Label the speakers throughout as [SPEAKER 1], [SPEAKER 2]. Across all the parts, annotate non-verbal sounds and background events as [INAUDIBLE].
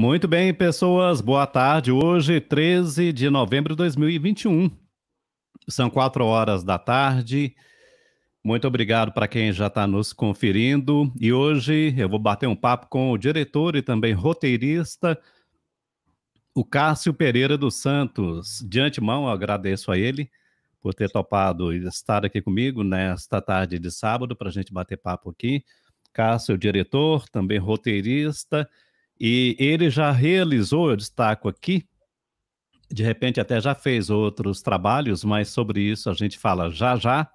[SPEAKER 1] Muito bem, pessoas, boa tarde. Hoje, 13 de novembro de 2021. São quatro horas da tarde. Muito obrigado para quem já está nos conferindo. E hoje eu vou bater um papo com o diretor e também roteirista, o Cássio Pereira dos Santos. De antemão, eu agradeço a ele por ter topado estar aqui comigo nesta tarde de sábado para a gente bater papo aqui. Cássio, diretor, também roteirista e ele já realizou, eu destaco aqui, de repente até já fez outros trabalhos, mas sobre isso a gente fala já já.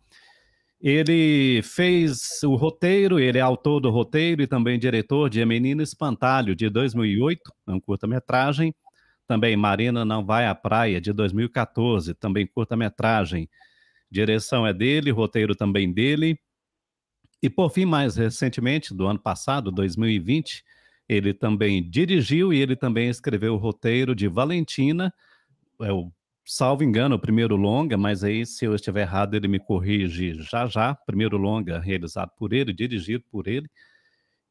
[SPEAKER 1] Ele fez o roteiro, ele é autor do roteiro e também diretor de Menino Espantalho, de 2008, é um curta-metragem. Também Marina Não Vai à Praia, de 2014, também curta-metragem. Direção é dele, roteiro também dele. E por fim, mais recentemente, do ano passado, 2020, ele também dirigiu e ele também escreveu o roteiro de Valentina, é o salvo engano, o primeiro longa, mas aí se eu estiver errado ele me corrige já já, primeiro longa realizado por ele, dirigido por ele.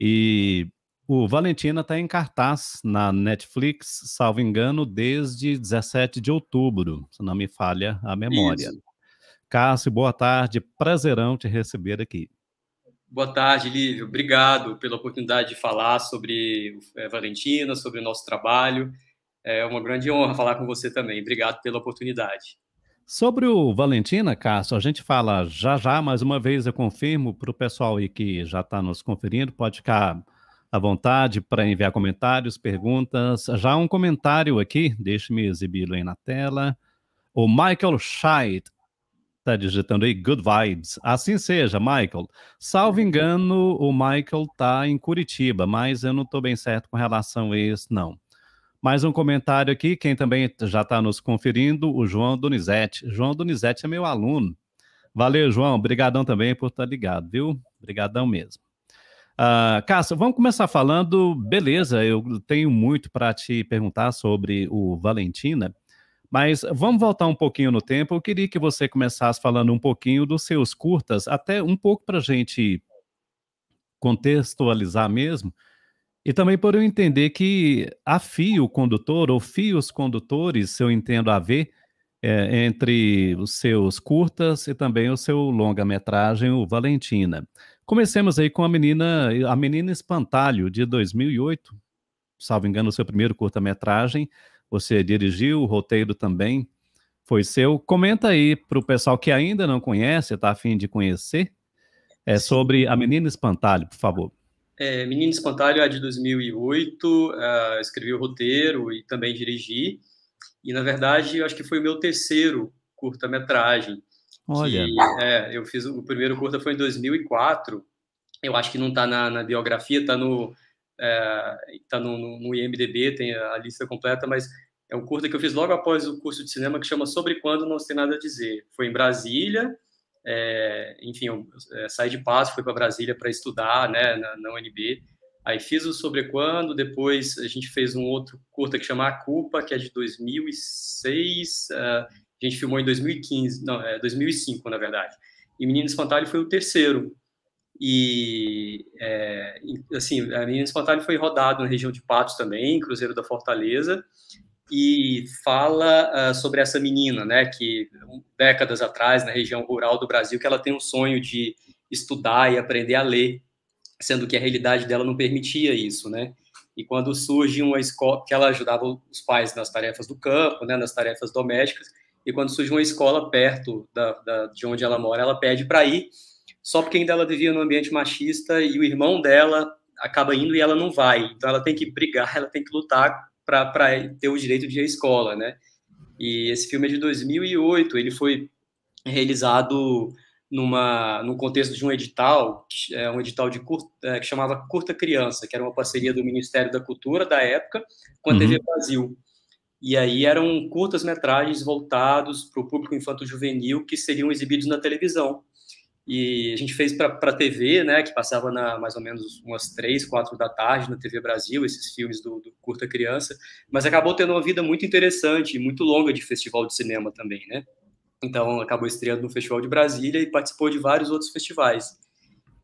[SPEAKER 1] E o Valentina está em cartaz na Netflix, salvo engano, desde 17 de outubro, se não me falha a memória. Isso. Cássio, boa tarde, prazerão te receber aqui.
[SPEAKER 2] Boa tarde, Lívio. Obrigado pela oportunidade de falar sobre é, Valentina, sobre o nosso trabalho. É uma grande honra falar com você também. Obrigado pela oportunidade.
[SPEAKER 1] Sobre o Valentina, Cássio, a gente fala já já, mais uma vez eu confirmo para o pessoal aí que já está nos conferindo, pode ficar à vontade para enviar comentários, perguntas. Já um comentário aqui, deixe-me exibi-lo aí na tela. O Michael Scheidt. Tá digitando aí Good Vibes. Assim seja, Michael. Salvo engano, o Michael tá em Curitiba, mas eu não tô bem certo com relação a isso, não. Mais um comentário aqui, quem também já está nos conferindo, o João Donizete. João Donizete é meu aluno. Valeu, João. Obrigadão também por estar tá ligado, viu? Obrigadão mesmo. Uh, Cássio, vamos começar falando. Beleza, eu tenho muito para te perguntar sobre o Valentina. Mas vamos voltar um pouquinho no tempo. Eu queria que você começasse falando um pouquinho dos seus curtas, até um pouco para a gente contextualizar mesmo. E também por eu entender que há fio condutor, ou fios condutores, se eu entendo a ver, é, entre os seus curtas e também o seu longa-metragem, o Valentina. Comecemos aí com a menina, a menina Espantalho, de 2008, salvo engano, o seu primeiro curta-metragem, você dirigiu o roteiro também, foi seu. Comenta aí para o pessoal que ainda não conhece, está afim de conhecer, é sobre A Menina Espantalho, por favor.
[SPEAKER 2] É, Menina Espantalho é de 2008, uh, é, escrevi o roteiro e também dirigi. E, na verdade, eu acho que foi o meu terceiro curta-metragem.
[SPEAKER 1] Olha. Que,
[SPEAKER 2] é, eu fiz o primeiro curta foi em 2004. Eu acho que não está na, na, biografia, está no, é, tá no, no, no IMDB, tem a lista completa, mas é um curta que eu fiz logo após o curso de cinema que chama Sobre Quando Não Tem Nada a Dizer. Foi em Brasília, é, enfim, eu, é, saí de Passo, fui para Brasília para estudar né, na, na, UNB. Aí fiz o Sobre Quando, depois a gente fez um outro curta que chama A Culpa, que é de 2006. Uh, é, a gente filmou em 2015, não, é 2005, na verdade. E Menino Espantalho foi o terceiro. E, é, assim, a Menino Espantalho foi rodado na região de Patos também, Cruzeiro da Fortaleza e fala uh, sobre essa menina, né, que décadas atrás, na região rural do Brasil, que ela tem um sonho de estudar e aprender a ler, sendo que a realidade dela não permitia isso, né? E quando surge uma escola, que ela ajudava os pais nas tarefas do campo, né, nas tarefas domésticas, e quando surge uma escola perto da, da de onde ela mora, ela pede para ir, só porque ainda ela vivia num ambiente machista e o irmão dela acaba indo e ela não vai. Então ela tem que brigar, [LAUGHS] ela tem que lutar para ter o direito de ir à escola, né? E esse filme é de 2008, ele foi realizado numa, no contexto de um edital, é, um edital de curta, é, que chamava Curta Criança, que era uma parceria do Ministério da Cultura da época com a uhum. TV Brasil. E aí eram curtas-metragens voltados para o público infanto-juvenil que seriam exibidos na televisão. E a gente fez para a TV, né, que passava na, mais ou menos umas três, quatro da tarde na TV Brasil, esses filmes do, do, Curta Criança, mas acabou tendo uma vida muito interessante muito longa de festival de cinema também, né? Então acabou estreando no Festival de Brasília e participou de vários outros festivais.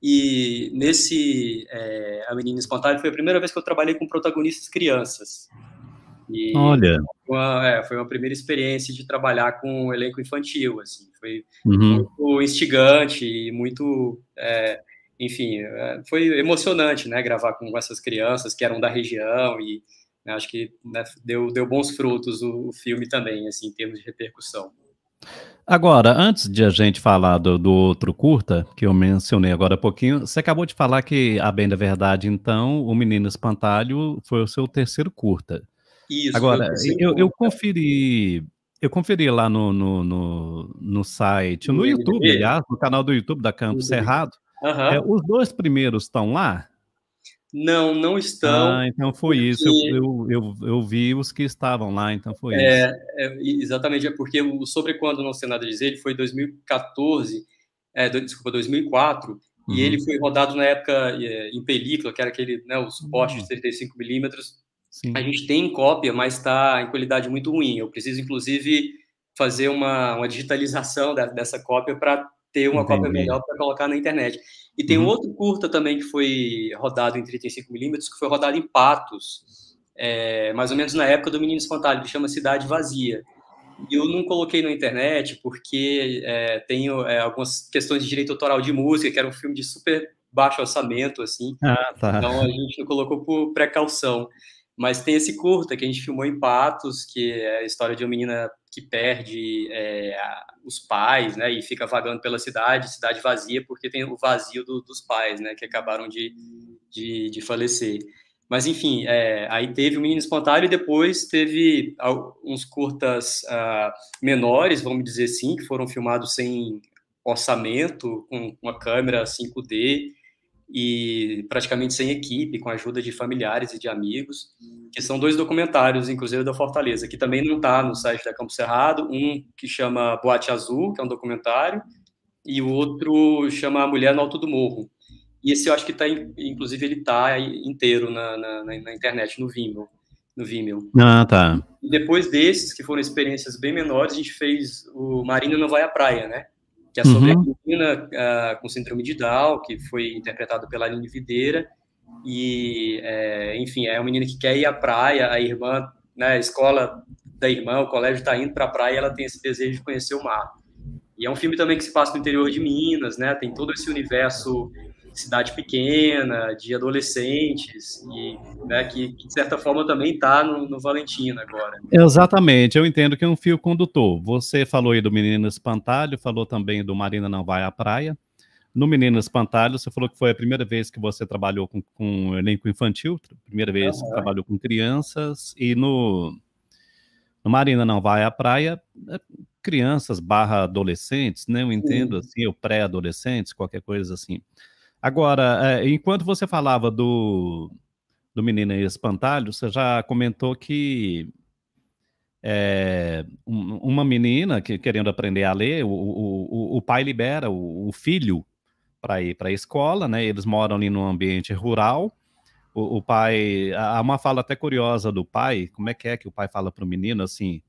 [SPEAKER 2] E nesse é, A Menina Espantada foi a primeira vez que eu trabalhei com protagonistas crianças. E Olha. Foi uma, é, foi uma primeira experiência de trabalhar com um elenco infantil, assim, foi uhum. muito instigante e muito, é, enfim, é, foi emocionante, né, gravar com essas crianças que eram da região e né, acho que né, deu, deu bons frutos o, o, filme também, assim, em termos de repercussão.
[SPEAKER 1] Agora, antes de a gente falar do, do outro curta, que eu mencionei agora há pouquinho, você acabou de falar que, a bem da verdade, então, O Menino Espantalho foi o seu terceiro curta. Isso. Agora, eu, eu conferi eu conferi lá no, no, no, no site, no YouTube, aliás, no canal do YouTube da Campo Cerrado. Uhum. É, os dois primeiros estão lá? Não, não estão. Ah, então foi porque... isso. Eu, eu, eu, eu, vi os que estavam lá, então foi é, isso.
[SPEAKER 2] É, exatamente, é porque o Sobre Quando Não Sei Nada Dizer, ele foi 2014, é, desculpa, 2004, uhum. e ele foi rodado na época é, em película, que era aquele, né, os postes uhum. de 35mm, Sim. A gente tem cópia, mas está em qualidade muito ruim. Eu preciso, inclusive, fazer uma, uma digitalização da, dessa cópia para ter uma Entendi. cópia melhor para colocar na internet. E tem uhum. um outro curta também que foi rodado em 35mm, que foi rodado em Patos, é, mais ou menos na época do Menino Espantalho, que chama Cidade Vazia. E eu não coloquei na internet porque é, tenho é, algumas questões de direito autoral de música, que era um filme de super baixo orçamento, assim. Ah, tá. Então a gente não colocou por precaução. Mas tem esse curta que a gente filmou em Patos, que é a história de uma menina que perde é, os pais, né? E fica vagando pela cidade, cidade vazia, porque tem o vazio do, dos pais, né? Que acabaram de, de, de falecer. Mas, enfim, é, aí teve o Menino Espantalho e depois teve uns curtas uh, menores, vamos dizer assim, que foram filmados sem orçamento, com uma câmera 5D, e praticamente sem equipe, com a ajuda de familiares e de amigos, hum. que são dois documentários, inclusive da Fortaleza, que também não está no site da Campo Cerrado, um que chama Boate Azul, que é um documentário, e o outro chama A Mulher no Alto do Morro. E esse eu acho que está, inclusive, ele está inteiro na, na, na, internet, no Vimeo. No Vimeo. Ah, tá. E depois desses, que foram experiências bem menores, a gente fez o Marina Não Vai à Praia, né? que é sobre uhum. a menina uh, ah, com síndrome de Down, que foi interpretado pela Aline Videira. E, é, enfim, é uma menina que quer ir à praia, a irmã, né, a escola da irmã, o colégio está indo para a praia e ela tem esse desejo de conhecer o mar. E é um filme também que se passa no interior de Minas, né? Tem todo esse universo cidade pequena, de adolescentes, e, né, que, que, de certa forma também está no, no Valentino agora.
[SPEAKER 1] Exatamente, eu entendo que é um fio condutor. Você falou aí do Menino Espantalho, falou também do Marina Não Vai à Praia. No Menino Espantalho, você falou que foi a primeira vez que você trabalhou com, com elenco infantil, primeira vez uhum. que trabalhou com crianças, e no, no Marina Não Vai à Praia, é, crianças barra adolescentes, né? Eu entendo, assim, ou pré-adolescentes, qualquer coisa assim. Agora, eh, enquanto você falava do, do Menino Espantalho, você já comentou que é, uma menina que querendo aprender a ler, o, o, o pai libera o, o filho para ir para a escola, né? Eles moram ali num ambiente rural. O, o, pai. Há uma fala até curiosa do pai. Como é que é que o pai fala para o menino assim?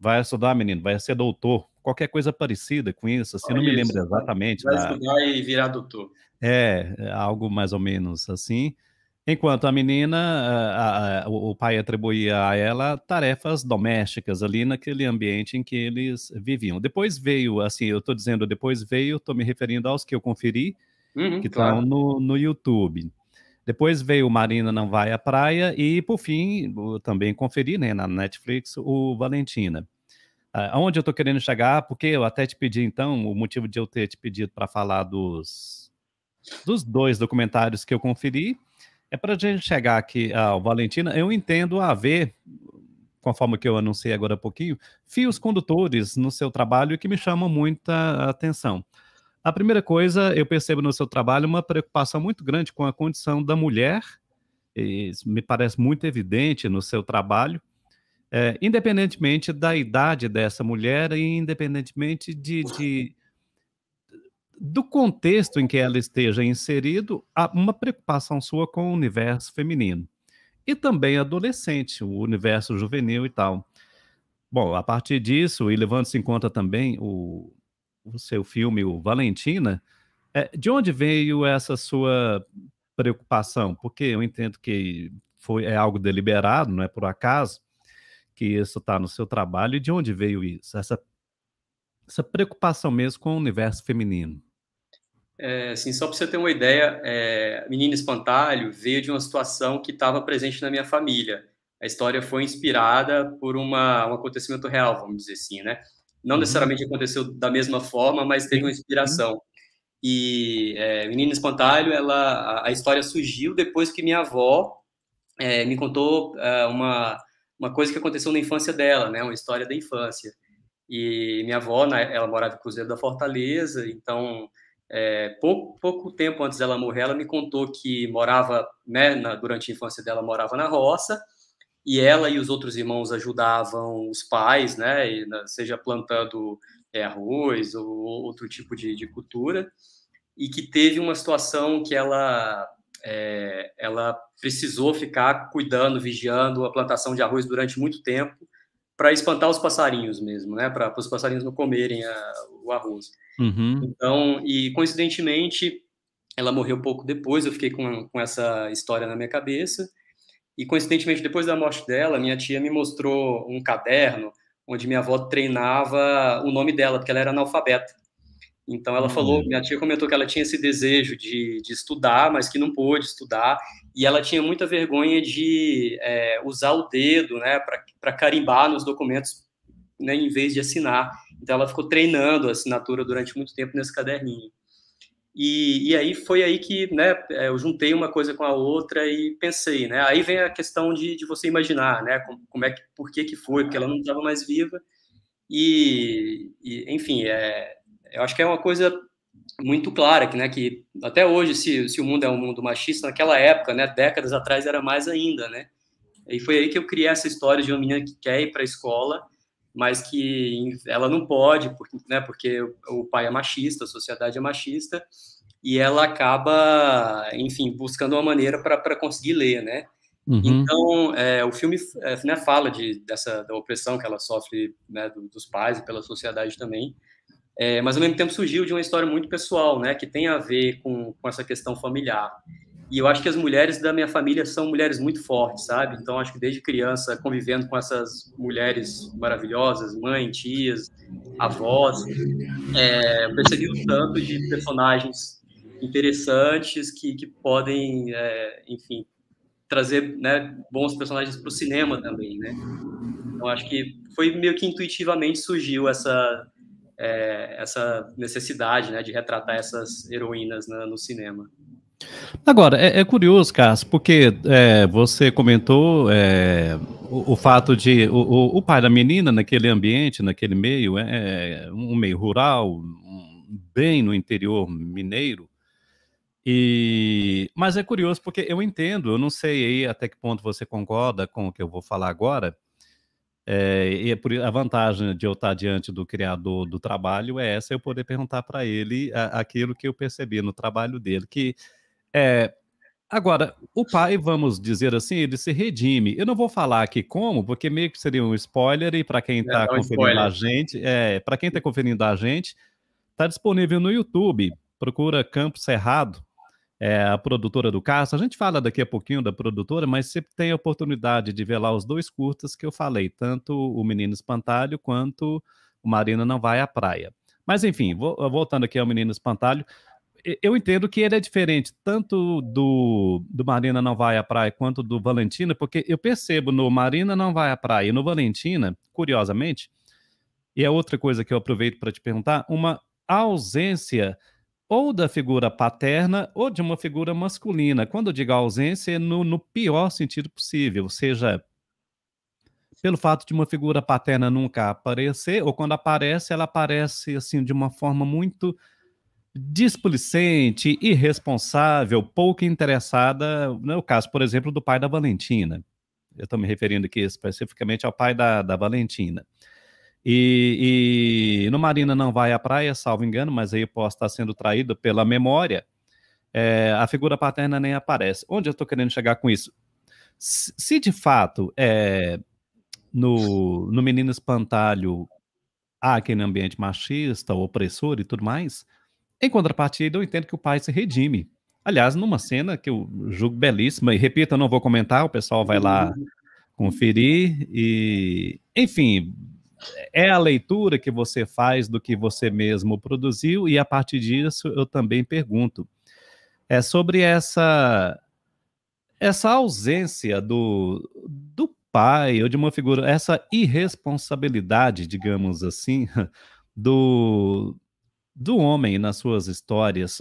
[SPEAKER 1] Vai estudar, menino, vai ser doutor qualquer coisa parecida com isso, assim, não isso. me lembro exatamente. Vai da... estudar
[SPEAKER 2] e virar doutor.
[SPEAKER 1] É, é, algo mais ou menos assim. Enquanto a menina, a, a, o pai atribuía a ela tarefas domésticas ali naquele ambiente em que eles viviam. Depois veio, assim, eu estou dizendo depois veio, estou me referindo aos que eu conferi, uhum, que estão claro. no, no YouTube. Depois veio Marina Não Vai à Praia e, por fim, também conferi né, na Netflix o Valentina. Ah, aonde eu estou querendo chegar, porque eu até te pedi, então, o motivo de eu ter te pedido para falar dos, dos dois documentários que eu conferi, é para a gente chegar aqui ao Valentina. Eu entendo a ver, conforme que eu anunciei agora há pouquinho, fios condutores no seu trabalho que me chamam muita atenção. A primeira coisa, eu percebo no seu trabalho uma preocupação muito grande com a condição da mulher, isso me parece muito evidente no seu trabalho, é, independentemente da idade dessa mulher e independentemente de, de, do contexto em que ela esteja inserido, há uma preocupação sua com o universo feminino e também adolescente, o universo juvenil e tal. Bom, a partir disso, e levando-se em conta também o, o seu filme, o Valentina, é, de onde veio essa sua preocupação? Porque eu entendo que foi é algo deliberado, não é por acaso que isso está no seu trabalho e de onde veio isso, essa, essa preocupação mesmo com o universo feminino.
[SPEAKER 2] É, assim, só para você ter uma ideia, é, Menino Espantalho veio de uma situação que estava presente na minha família. A história foi inspirada por uma, um acontecimento real, vamos dizer assim, né? Não uhum. necessariamente aconteceu da mesma forma, mas teve uma inspiração. E é, Espantalho, ela, a, a, história surgiu depois que minha avó é, me contou é, uma uma coisa que aconteceu na infância dela, né? Uma história da infância. E minha avó, né, ela morava em Cruzeiro da Fortaleza, então é, pouco, pouco tempo antes dela morrer, ela me contou que morava, né, na, durante a infância dela, morava na roça, e ela e os outros irmãos ajudavam os pais, né, seja plantando é, arroz ou outro tipo de, de cultura, e que teve uma situação que ela é, ela precisou ficar cuidando, vigiando a plantação de arroz durante muito tempo para espantar os passarinhos mesmo, né? Para os passarinhos não comerem a, o arroz. Uhum. Então, e coincidentemente, ela morreu pouco depois. Eu fiquei com, com essa história na minha cabeça. E coincidentemente, depois da morte dela, minha tia me mostrou um caderno onde minha avó treinava o nome dela, porque ela era analfabeta. Então ela uhum. falou, minha tia comentou que ela tinha esse desejo de, de estudar, mas que não pôde estudar, e ela tinha muita vergonha de é, usar o dedo, né, para carimbar nos documentos, né, em vez de assinar. Então ela ficou treinando a assinatura durante muito tempo nesse caderninho. E, e aí foi aí que, né, é, eu juntei uma coisa com a outra e pensei, né, aí vem a questão de, de você imaginar, né, como, como é que, por que que foi, porque ela não estava mais viva, e, e enfim, é eu acho que é uma coisa muito clara que, né, que até hoje, se, se o mundo é um mundo machista, naquela época, né, décadas atrás, era mais ainda, né? E foi aí que eu criei essa história de uma menina que quer ir para a escola, mas que ela não pode, porque, né, porque o pai é machista, a sociedade é machista, e ela acaba, enfim, buscando uma maneira para conseguir ler, né? Uhum. Então, é, o filme é, né, fala de, dessa da opressão que ela sofre né, dos pais e pela sociedade também, é, mas ao mesmo tempo surgiu de uma história muito pessoal, né, que tem a ver com, com essa questão familiar. E eu acho que as mulheres da minha família são mulheres muito fortes, sabe? Então acho que desde criança convivendo com essas mulheres maravilhosas, mãe, tias, avós, é, percebi um tanto de personagens interessantes que, que podem, é, enfim, trazer né, bons personagens para o cinema também, né? Então acho que foi meio que intuitivamente surgiu essa é, essa necessidade né, de retratar essas heroínas no cinema.
[SPEAKER 1] Agora, é, é curioso, Cássio, porque é, você comentou é, o, o, fato de o, o, pai da menina naquele ambiente, naquele meio, é, é um meio rural, bem no interior mineiro, e, mas é curioso porque eu entendo, eu não sei aí até que ponto você concorda com o que eu vou falar agora, eh, é, e por, a vantagem de eu estar diante do criador do trabalho é essa, eu poder perguntar para ele a, aquilo que eu percebi no trabalho dele. Que é, agora, o pai, vamos dizer assim, ele se redime. Eu não vou falar aqui como, porque meio que seria um spoiler e para quem está é, conferindo spoiler. a gente, é, para quem está conferindo a gente, está disponível no YouTube. Procura Campo Cerrado, é, a produtora do Castro. A gente fala daqui a pouquinho da produtora, mas você tem a oportunidade de ver lá os dois curtas que eu falei, tanto o Menino Espantalho quanto o Marina Não Vai à Praia. Mas enfim, vou, voltando aqui ao Menino Espantalho, eu entendo que ele é diferente tanto do, do Marina Não Vai à Praia quanto do Valentina, porque eu percebo no Marina Não Vai à Praia e no Valentina, curiosamente, e é outra coisa que eu aproveito para te perguntar, uma ausência ou da figura paterna ou de uma figura masculina. Quando eu digo ausência, é no, no pior sentido possível, ou seja pelo fato de uma figura paterna nunca aparecer, ou quando aparece, ela aparece assim de uma forma muito displicente, irresponsável, pouco interessada, no né, caso, por exemplo, do pai da Valentina. Eu estou me referindo aqui especificamente ao pai da, da Valentina. E, e no Marina não vai à praia, salvo engano, mas aí posso estar sendo traído pela memória. É, a figura paterna nem aparece. Onde eu estou querendo chegar com isso? Se, se de fato é, no, no Menino Espantalho há aquele ambiente machista, opressor e tudo mais, em contrapartida eu entendo que o pai se redime. Aliás, numa cena que eu julgo belíssima, e repito, eu não vou comentar, o pessoal vai lá uhum. conferir. E, enfim, é a leitura que você faz do que você mesmo produziu, e a partir disso eu também pergunto. É sobre essa essa ausência do, do pai ou de uma figura, essa irresponsabilidade, digamos assim, [LAUGHS] do, do homem nas suas histórias.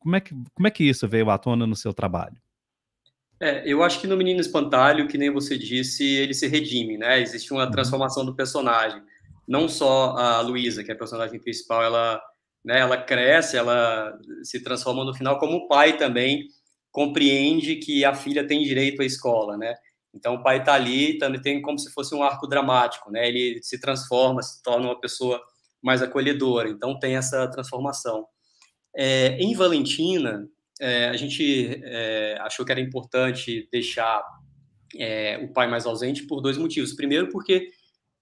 [SPEAKER 1] Como é, que, como é que isso veio à tona no seu trabalho?
[SPEAKER 2] É, eu acho que no Menino Espantalho, que nem você disse, ele se redime, né? Existe uma uhum. transformação do personagem. Não só a Luísa, que é a personagem principal, ela, né, ela cresce, ela se transforma no final, como o pai também compreende que a filha tem direito à escola, né? Então o pai está ali, também tá, tem como se fosse um arco dramático, né? Ele se transforma, se torna uma pessoa mais acolhedora. Então tem essa transformação. É, em Valentina, é, a gente é, achou que era importante deixar é, o pai mais ausente por dois motivos. Primeiro, porque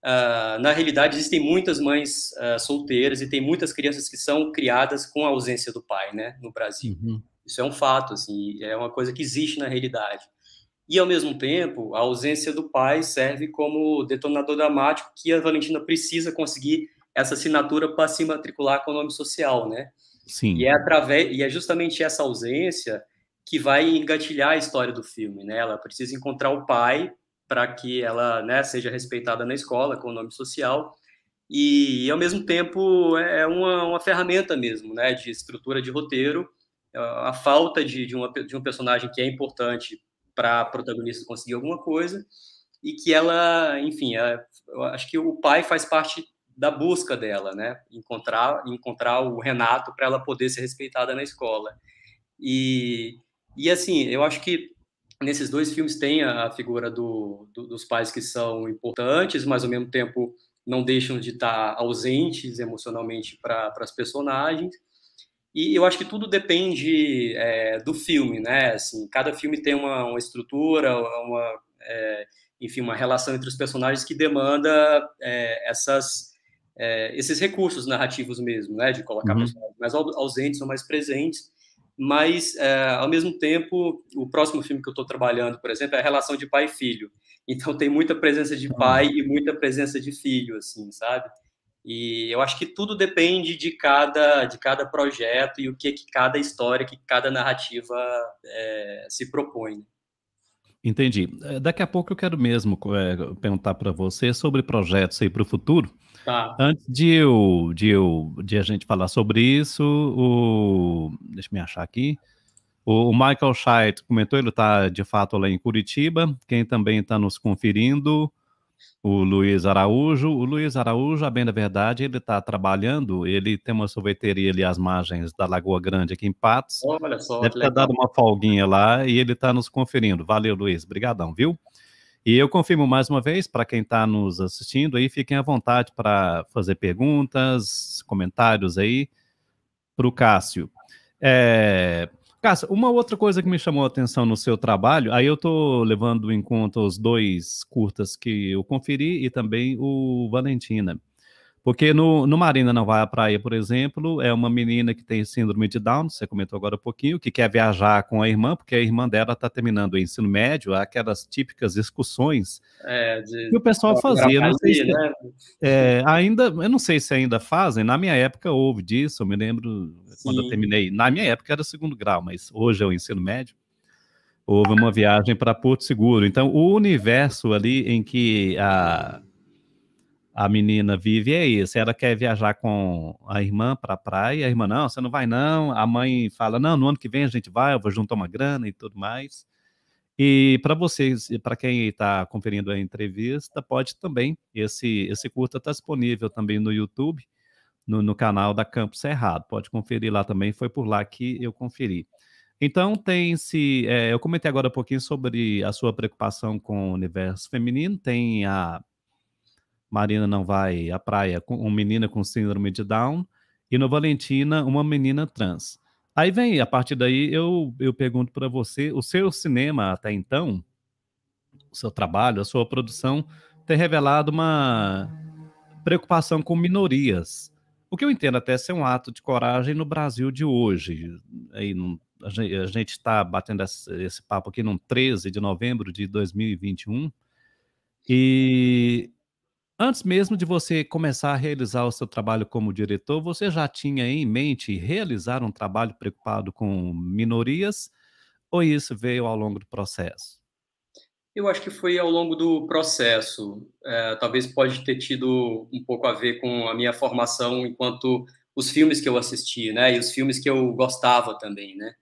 [SPEAKER 2] uh, na realidade existem muitas mães uh, solteiras e tem muitas crianças que são criadas com a ausência do pai, né, no Brasil. Uhum. Isso é um fato, assim, é uma coisa que existe na realidade. E ao mesmo tempo, a ausência do pai serve como detonador dramático que a Valentina precisa conseguir essa assinatura para se matricular com o nome social, né? Sim. E é através e é justamente essa ausência que vai engatilhar a história do filme, né? Ela precisa encontrar o pai para que ela, né, seja respeitada na escola com o nome social. E, e ao mesmo tempo é, é uma, uma ferramenta mesmo, né, de estrutura de roteiro, a falta de, de, uma, de um personagem que é importante para a protagonista conseguir alguma coisa e que ela, enfim, ela, é, eu acho que o pai faz parte da busca dela, né? Encontrar, encontrar o Renato para ela poder ser respeitada na escola. E, e assim, eu acho que nesses dois filmes tem a, figura do, do, dos pais que são importantes, mas ao mesmo tempo não deixam de estar tá ausentes emocionalmente para as personagens. E eu acho que tudo depende é, do filme, né? Assim, cada filme tem uma, uma estrutura, uma, é, enfim, uma relação entre os personagens que demanda é, essas é, esses recursos narrativos mesmo, né, de colocar uhum. personagens mais ausentes ou mais presentes, mas é, ao mesmo tempo o próximo filme que eu estou trabalhando, por exemplo, é a relação de pai e filho. Então tem muita presença de uhum. pai e muita presença de filho, assim, sabe? E eu acho que tudo depende de cada de cada projeto e o que que cada história, que cada narrativa é, se propõe. Né?
[SPEAKER 1] Entendi. É, daqui a pouco eu quero mesmo é, perguntar para você sobre projetos aí para o futuro. Tá. Antes de, eu, de, eu, de a gente falar sobre isso, o, deixa me achar aqui. O, o Michael Scheidt comentou, ele está de fato lá em Curitiba. Quem também está nos conferindo, o Luiz Araújo. O Luiz Araújo, a bem da verdade, ele está trabalhando. Ele tem uma sorveteria ali às margens da Lagoa Grande, aqui em Patos.
[SPEAKER 2] Olha só. Deve ter legal. dado
[SPEAKER 1] uma folguinha lá e ele está nos conferindo. Valeu, Luiz. Obrigadão, viu? E eu confirmo mais uma vez, para quem está nos assistindo aí, fiquem à vontade para fazer perguntas, comentários aí para o Cássio. É... Cássio, uma outra coisa que me chamou a atenção no seu trabalho, aí eu estou levando em conta os dois curtas que eu conferi e também o Valentina. Porque no, no Marina Não Vai à Praia, por exemplo, é uma menina que tem síndrome de Down, você comentou agora um pouquinho, que quer viajar com a irmã, porque a irmã dela está terminando o ensino médio, aquelas típicas excursões
[SPEAKER 2] é, de, que o pessoal fazia. Não sei se, é né?
[SPEAKER 1] é, ainda, eu não sei se ainda fazem, na minha época houve disso, eu me lembro Sim. quando eu terminei. Na minha época era segundo grau, mas hoje é o ensino médio houve uma viagem para Porto Seguro. Então, o universo ali em que a, a menina vive é isso. Ela quer viajar com a irmã para a praia, a irmã, não, você não vai não. A mãe fala, não, no ano que vem a gente vai, eu vou juntar uma grana e tudo mais. E para vocês, para quem está conferindo a entrevista, pode também, esse, esse curta está disponível também no YouTube, no, no, canal da Campo Cerrado, pode conferir lá também, foi por lá que eu conferi. Então, tem-se, é, eu comentei agora um pouquinho sobre a sua preocupação com o universo feminino, tem a Marina não vai à praia com uma menina com síndrome de Down e no Valentina uma menina trans. Aí vem, a partir daí eu, eu pergunto para você, o seu cinema até então, o seu trabalho, a sua produção tem revelado uma preocupação com minorias. O que eu entendo até ser um ato de coragem no Brasil de hoje. Aí não, a gente está batendo esse, esse papo aqui no 13 de novembro de 2021 e Antes mesmo de você começar a realizar o seu trabalho como diretor, você já tinha em mente realizar um trabalho preocupado com minorias ou isso veio ao longo do processo?
[SPEAKER 2] Eu acho que foi ao longo do processo. É, talvez pode ter tido um pouco a ver com a minha formação enquanto os filmes que eu assisti, né? E os filmes que eu gostava também, né?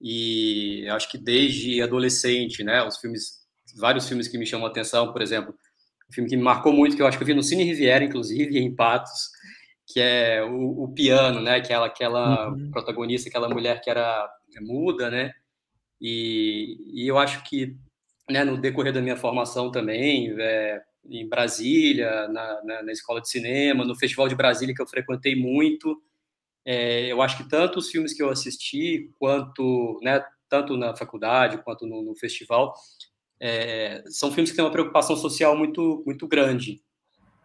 [SPEAKER 2] E acho que desde adolescente, né? Os filmes, vários filmes que me chamam a atenção, por exemplo, um filme que me marcou muito, que eu acho que eu vi no Cine Riviera, inclusive, em Patos, que é o, o piano, né? Que ela, aquela uhum. protagonista, aquela mulher que era é, muda, né? E, e eu acho que, né, no decorrer da minha formação também, é, em Brasília, na, na, na, escola de cinema, no Festival de Brasília que eu frequentei muito, é, eu acho que tanto os filmes que eu assisti, quanto, né, tanto na faculdade quanto no, no festival, é, são filmes que têm uma preocupação social muito, muito grande,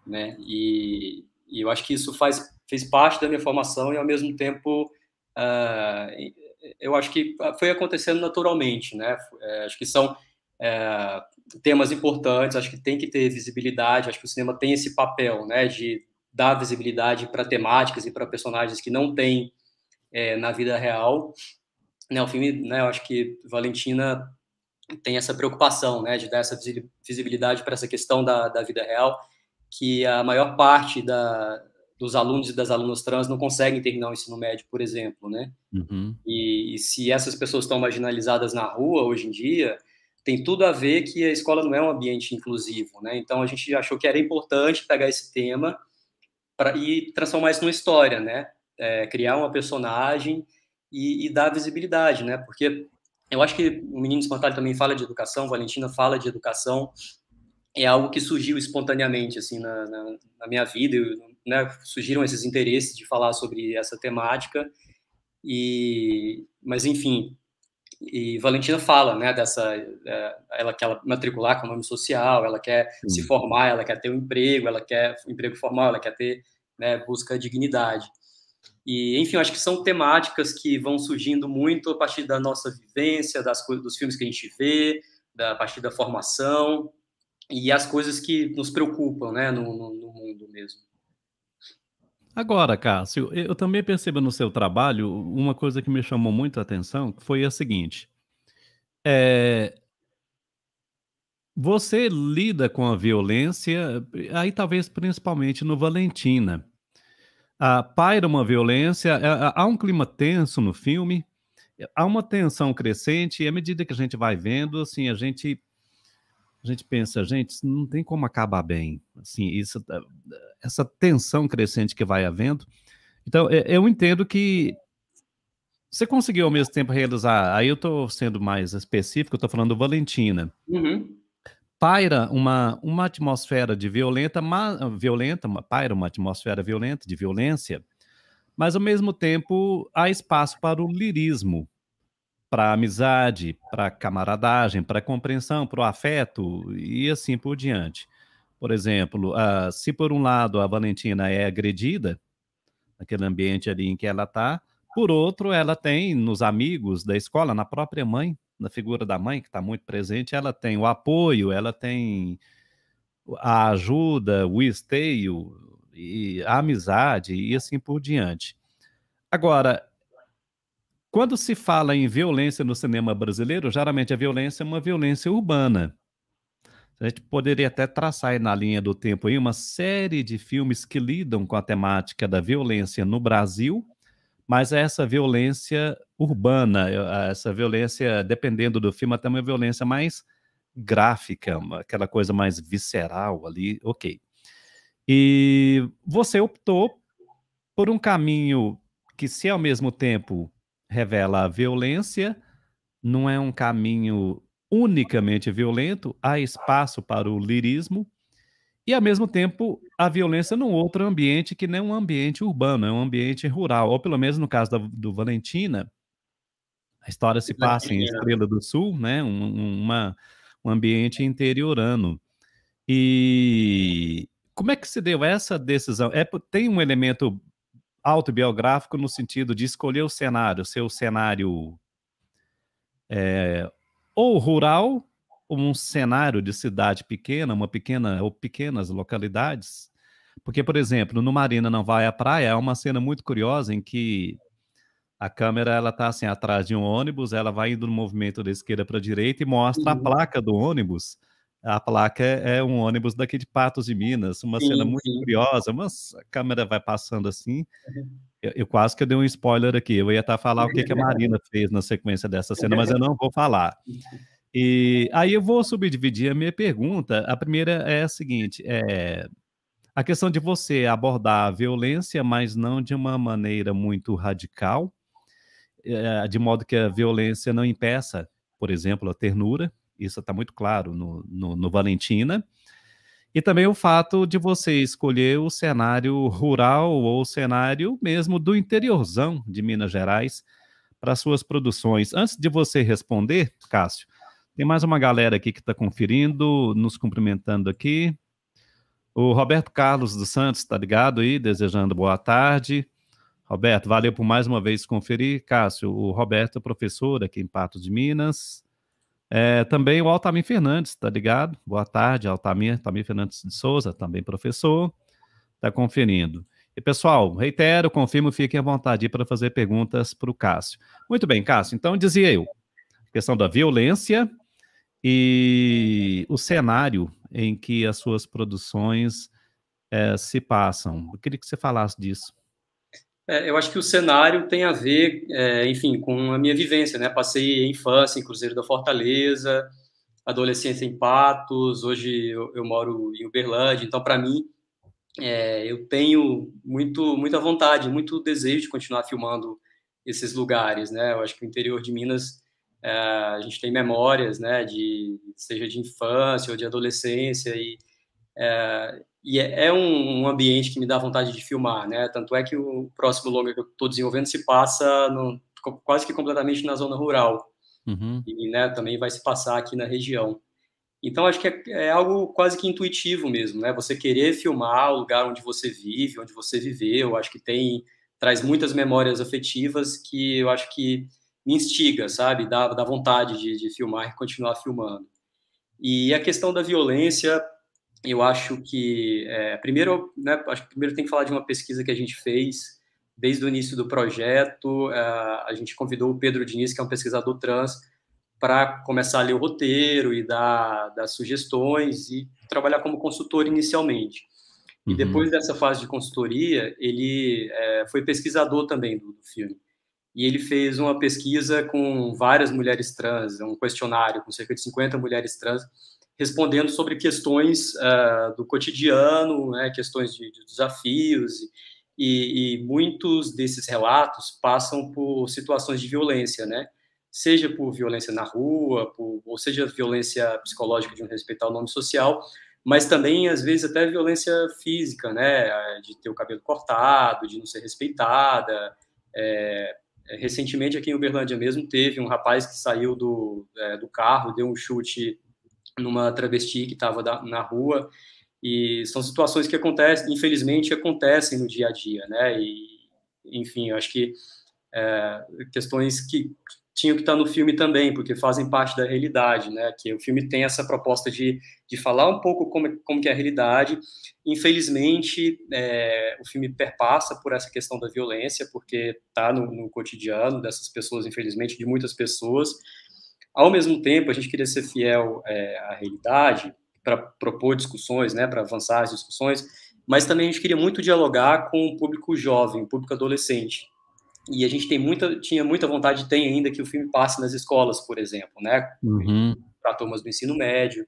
[SPEAKER 2] né? E, e, eu acho que isso faz, fez parte da minha formação e, ao mesmo tempo, uh, eu acho que foi acontecendo naturalmente, né? É, acho que são é, temas importantes, acho que tem que ter visibilidade, acho que o cinema tem esse papel, né? De dar visibilidade para temáticas e para personagens que não tem é, na vida real. Né, o filme, né, eu acho que Valentina tem essa preocupação né, de dar essa visibilidade para essa questão da, da vida real, que a maior parte da, dos alunos e das alunas trans não conseguem terminar o ensino médio, por exemplo, né? Uhum. E, e, se essas pessoas estão marginalizadas na rua hoje em dia, tem tudo a ver que a escola não é um ambiente inclusivo, né? Então a gente achou que era importante pegar esse tema pra, e transformar isso numa história, né? É, criar uma personagem e, e dar visibilidade, né? Porque eu acho que o Menino Espantalho também fala de educação, Valentina fala de educação, é algo que surgiu espontaneamente, assim, na, na, na minha vida, eu, né, surgiram esses interesses de falar sobre essa temática, e, mas enfim, e Valentina fala, né, dessa, é, ela quer matricular com nome social, ela quer Sim. se formar, ela quer ter um emprego, ela quer um emprego formal, ela quer ter, né, busca dignidade. E, enfim, acho que são temáticas que vão surgindo muito a partir da nossa vivência, das, dos filmes que a gente vê, da, a partir da formação e as coisas que nos preocupam né, no, no, no mundo mesmo.
[SPEAKER 1] Agora, Cássio, eu também percebo no seu trabalho uma coisa que me chamou muito a atenção, que foi a seguinte. É, você lida com a violência, aí talvez principalmente no Valentina ah, paira uma violência, é, é, há um clima tenso no filme, há uma tensão crescente, e à medida que a gente vai vendo, assim, a gente a gente pensa, gente, não tem como acabar bem, assim, isso, eh, essa tensão crescente que vai havendo. Então, eu entendo que você conseguiu ao mesmo tempo realizar, aí eu estou sendo mais específico, estou falando Valentina. Uhum paira uma, uma atmosfera de violenta, ma, violenta, paira uma atmosfera violenta, de violência, mas ao mesmo tempo há espaço para o lirismo, para amizade, para camaradagem, para compreensão, para o afeto e assim por diante. Por exemplo, se por um lado a Valentina é agredida, naquele ambiente ali em que ela está, por outro, ela tem nos amigos da escola, na própria mãe, na figura da mãe, que está muito presente, ela tem o apoio, ela tem a ajuda, o esteio, e a amizade e assim por diante. Agora, quando se fala em violência no cinema brasileiro, geralmente a violência é uma violência urbana. A gente poderia até traçar aí na linha do tempo aí uma série de filmes que lidam com a temática da violência no Brasil mas a é essa violência urbana, essa violência, dependendo do filme, até uma violência mais gráfica, aquela coisa mais visceral ali, ok. E você optou por um caminho que, se ao mesmo tempo revela a violência, não é um caminho unicamente violento, há espaço para o lirismo, e ao mesmo tempo a violência num outro ambiente que não é um ambiente urbano, é um ambiente rural. Ou pelo menos no caso da, do Valentina, a história se passa em é. Estrela do Sul, né? Um, uma, um ambiente interiorano. E como é que se deu essa decisão? É, tem um elemento autobiográfico no sentido de escolher o cenário, seu cenário é, ou rural um cenário de cidade pequena, uma pequena ou pequenas localidades. Porque, por exemplo, no Marina Não Vai à Praia, é uma cena muito curiosa em que a câmera ela tá assim atrás de um ônibus, ela vai indo no movimento da esquerda para a direita e mostra uhum. a placa do ônibus. A placa é, é um ônibus daqui de Patos de Minas, uma sim, cena muito sim. curiosa, mas a câmera vai passando assim. Uhum. Eu, eu, quase que eu dei um spoiler aqui. Eu ia estar tá falando falar o que, que a [LAUGHS] Marina fez na sequência dessa cena, mas eu não vou falar. Uhum. E aí eu vou subdividir a minha pergunta. A primeira é a seguinte: é, a questão de você abordar a violência, mas não de uma maneira muito radical, é, de modo que a violência não impeça, por exemplo, a ternura. Isso está muito claro no, no, no Valentina. E também o fato de você escolher o cenário rural ou o cenário mesmo do interiorzão de Minas Gerais para suas produções. Antes de você responder, Cássio, tem mais uma galera aqui que está conferindo, nos cumprimentando aqui. O Roberto Carlos dos Santos está ligado aí, desejando boa tarde. Roberto, valeu por mais uma vez conferir. Cássio, o Roberto é professor aqui em Patos de Minas. É, também o Altamir Fernandes, está ligado? Boa tarde, Altamir, Altamir Fernandes de Souza, também professor, está conferindo. E pessoal, reitero, confirmo, fiquem à vontade para fazer perguntas para o Cássio. Muito bem, Cássio, então dizia eu, questão da violência, e o cenário em que as suas produções é, se passam. Eu queria que você falasse disso.
[SPEAKER 2] É, eu acho que o cenário tem a ver, é, enfim, com a minha vivência, né? Passei infância em Cruzeiro da Fortaleza, adolescência em Patos, hoje eu, eu moro em Uberlândia, então para mim eh, eu tenho muito, muita vontade, muito desejo de continuar filmando esses lugares, né? Eu acho que o interior de Minas é, a gente tem memórias, né, de seja de infância ou de adolescência e é, e é, é um, um, ambiente que me dá vontade de filmar, né? Tanto é que o próximo longa que eu estou desenvolvendo se passa no, quase que completamente na zona rural uhum. e, né, também vai se passar aqui na região. Então acho que é, é, algo quase que intuitivo mesmo, né? Você querer filmar o lugar onde você vive, onde você viveu, acho que tem traz muitas memórias afetivas que eu acho que me instiga, sabe? Dá, dá vontade de, de filmar e continuar filmando. E a questão da violência, eu acho que é, primeiro, né, acho que primeiro tem que falar de uma pesquisa que a gente fez desde o início do projeto. É, a gente convidou o Pedro Diniz, que é um pesquisador trans, para começar a ler o roteiro e dar, dar sugestões e trabalhar como consultor inicialmente. E uhum. depois dessa fase de consultoria, ele é, foi pesquisador também do, do filme e ele fez uma pesquisa com várias mulheres trans, um questionário com cerca de 50 mulheres trans, respondendo sobre questões uh, do cotidiano, né, questões de, de desafios, e, e, muitos desses relatos passam por situações de violência, né? Seja por violência na rua, por, ou seja, violência psicológica de não respeitar o nome social, mas também às vezes até violência física, né? Ah, de ter o cabelo cortado, de não ser respeitada, é, é, recentemente aqui em Uberlândia mesmo teve um rapaz que saiu do, é, do carro, deu um chute numa travesti que estava na rua e são situações que acontecem, infelizmente acontecem no dia a dia, né? E enfim, eu acho que é, questões que tinham que estar tá no filme também, porque fazem parte da realidade, né? Que o filme tem essa proposta de, de falar um pouco como, como que é a realidade. Infelizmente, é, o filme perpassa por essa questão da violência, porque está no, no cotidiano dessas pessoas, infelizmente, de muitas pessoas. Ao mesmo tempo, a gente queria ser fiel é, à realidade para propor discussões, né? Para avançar as discussões, mas também a gente queria muito dialogar com o público jovem, o público adolescente e a gente tem muita, tinha muita vontade, tem ainda, que o filme passe nas escolas, por exemplo, né? Uhum. Para turmas do ensino médio.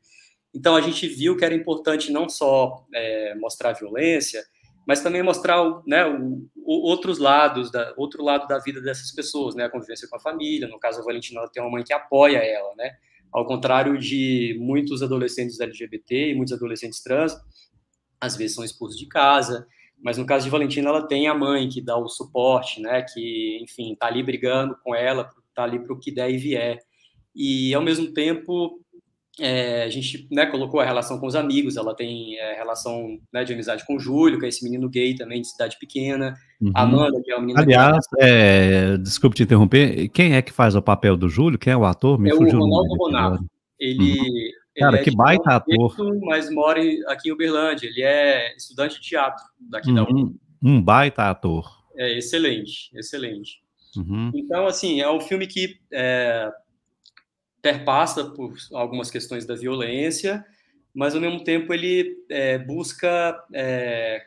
[SPEAKER 2] Então a gente viu que era importante não só é, mostrar a violência, mas também mostrar né, o, o, outros lados, da, outro lado da vida dessas pessoas, né? A convivência com a família, no caso a Valentina ela tem uma mãe que apoia ela, né? Ao contrário de muitos adolescentes LGBT e muitos adolescentes trans, às vezes são expulsos de casa, mas no caso de Valentina, ela tem a mãe que dá o suporte, né? Que, enfim, tá ali brigando com ela, tá ali para o que der e vier. E ao mesmo tempo, é, a gente né, colocou a relação com os amigos, ela tem é, relação né, de amizade com o Júlio, que é esse menino gay também de cidade pequena, uhum. Amanda, que é Aliás,
[SPEAKER 1] é, desculpe te interromper, quem é que faz o papel do Júlio? Quem é o ator? Me é o Ronaldo Ronaldo.
[SPEAKER 2] Ele, uhum. Cara, é que baita ator. mas mora aqui em Uberlândia. Ele é estudante de teatro daqui uhum. da UFRJ.
[SPEAKER 1] Um baita ator.
[SPEAKER 2] É excelente, excelente. Uhum. Então, assim, é um filme que é, perpassa por algumas questões da violência, mas ao mesmo tempo ele é, busca é,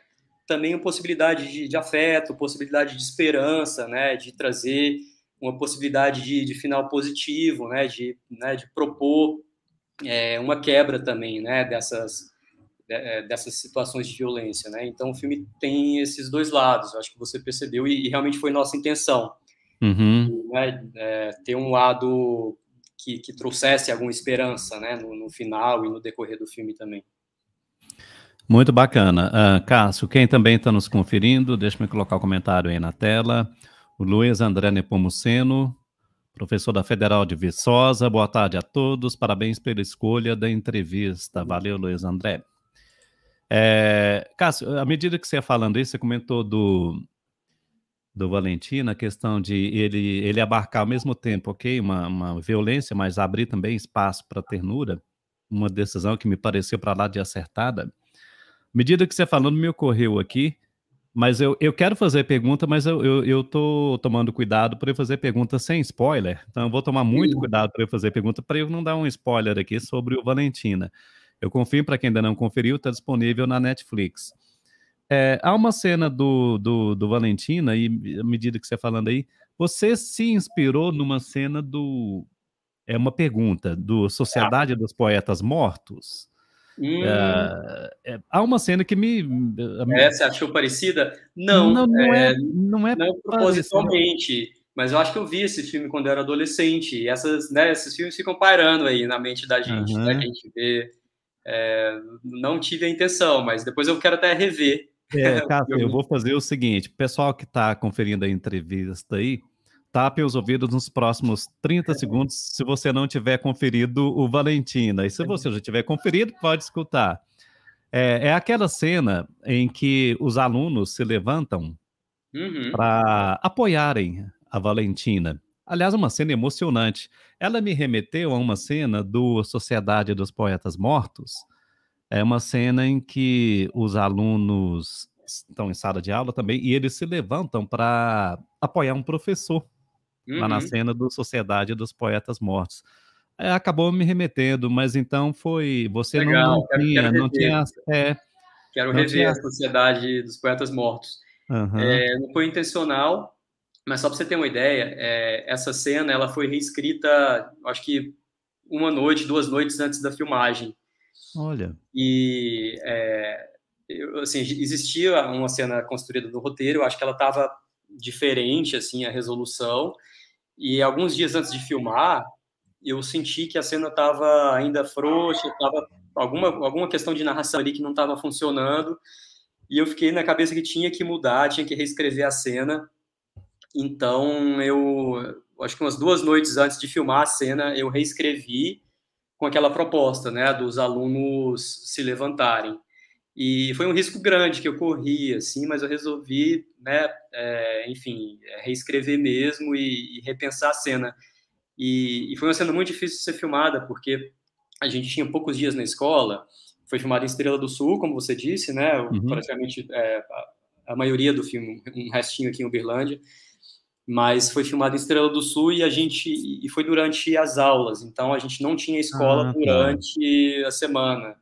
[SPEAKER 2] também a possibilidade de, de, afeto, possibilidade de esperança, né, de trazer uma possibilidade de, de final positivo, né, de, né, de propor é, uma quebra também, né, dessas é, dessas situações de violência, né? Então o filme tem esses dois lados, acho que você percebeu e, e realmente foi nossa intenção,
[SPEAKER 1] uhum.
[SPEAKER 2] né, é, ter um lado que, que, trouxesse alguma esperança, né, no, no, final e no decorrer do filme também.
[SPEAKER 1] Muito bacana, uh, Cássio. Quem também está nos conferindo, deixa me colocar o um comentário aí na tela. O Luiz André Nepomuceno professor da Federal de Viçosa. Boa tarde a todos, parabéns pela escolha da entrevista. Valeu, Luiz André. É, Cássio, à medida que você ia falando isso, você comentou do, do Valentino, a questão de ele, ele abarcar ao mesmo tempo, ok, uma, uma violência, mas abrir também espaço para ternura, uma decisão que me pareceu para lá de acertada. À medida que você falando, me ocorreu aqui mas eu, eu quero fazer pergunta, mas eu, eu, eu tô tomando cuidado para eu fazer pergunta sem spoiler. Então, eu vou tomar muito Sim. cuidado para eu fazer pergunta, para eu não dar um spoiler aqui sobre o Valentina. Eu confio para quem ainda não conferiu, está disponível na Netflix. É, há uma cena do, do, do Valentina, e à medida que você está falando aí, você se inspirou numa cena do. É uma pergunta, do ah. Sociedade dos Poetas Mortos? Hum. é, há uma cena que me. essa é, você
[SPEAKER 2] achou parecida? Não, não, não é, é não é, não propositalmente. Mas eu acho que eu vi esse filme quando eu era adolescente. E essas, né, esses filmes ficam pairando aí na mente da gente, uhum. né, que a gente vê. não tive a intenção, mas depois eu quero até rever. É, [LAUGHS]
[SPEAKER 1] eu vou fazer o seguinte: pessoal que está conferindo a entrevista aí, Tape os ouvidos nos próximos 30 segundos se você não tiver conferido o Valentina. E se você já tiver conferido, pode escutar. É, é aquela cena em que os alunos se levantam uhum. para apoiarem a Valentina. Aliás, uma cena emocionante. Ela me remeteu a uma cena do Sociedade dos Poetas Mortos. É uma cena em que os alunos estão em sala de aula também e eles se levantam para apoiar um professor uhum. lá na cena do Sociedade dos Poetas Mortos. É, acabou me remetendo, mas então foi. Você Legal, não, quero, tinha, é, quero não tinha. É, quero rever tinha... a
[SPEAKER 2] Sociedade dos Poetas Mortos. Uhum. É, não foi intencional, mas só para você ter uma ideia, é, essa cena ela foi reescrita, acho que uma noite, duas noites antes da filmagem. Olha. E é, assim, existia uma cena construída do roteiro, acho que ela estava diferente assim a resolução, e alguns dias antes de filmar, eu senti que a cena estava ainda frouxa, estava alguma, alguma questão de narração ali que não estava funcionando. E eu fiquei na cabeça que tinha que mudar, tinha que reescrever a cena. Então, eu acho que umas duas noites antes de filmar a cena, eu reescrevi com aquela proposta, né, dos alunos se levantarem. E foi um risco grande que eu corri, assim, mas eu resolvi, né, é, enfim, é, reescrever mesmo e, e repensar a cena. E, e, foi uma cena muito difícil de ser filmada, porque a gente tinha poucos dias na escola, foi filmada em Estrela do Sul, como você disse, né, uhum. praticamente é, a, a, maioria do filme, um restinho aqui em Uberlândia, mas foi filmada em Estrela do Sul e a gente e foi durante as aulas, então a gente não tinha escola ah, tá. durante a semana.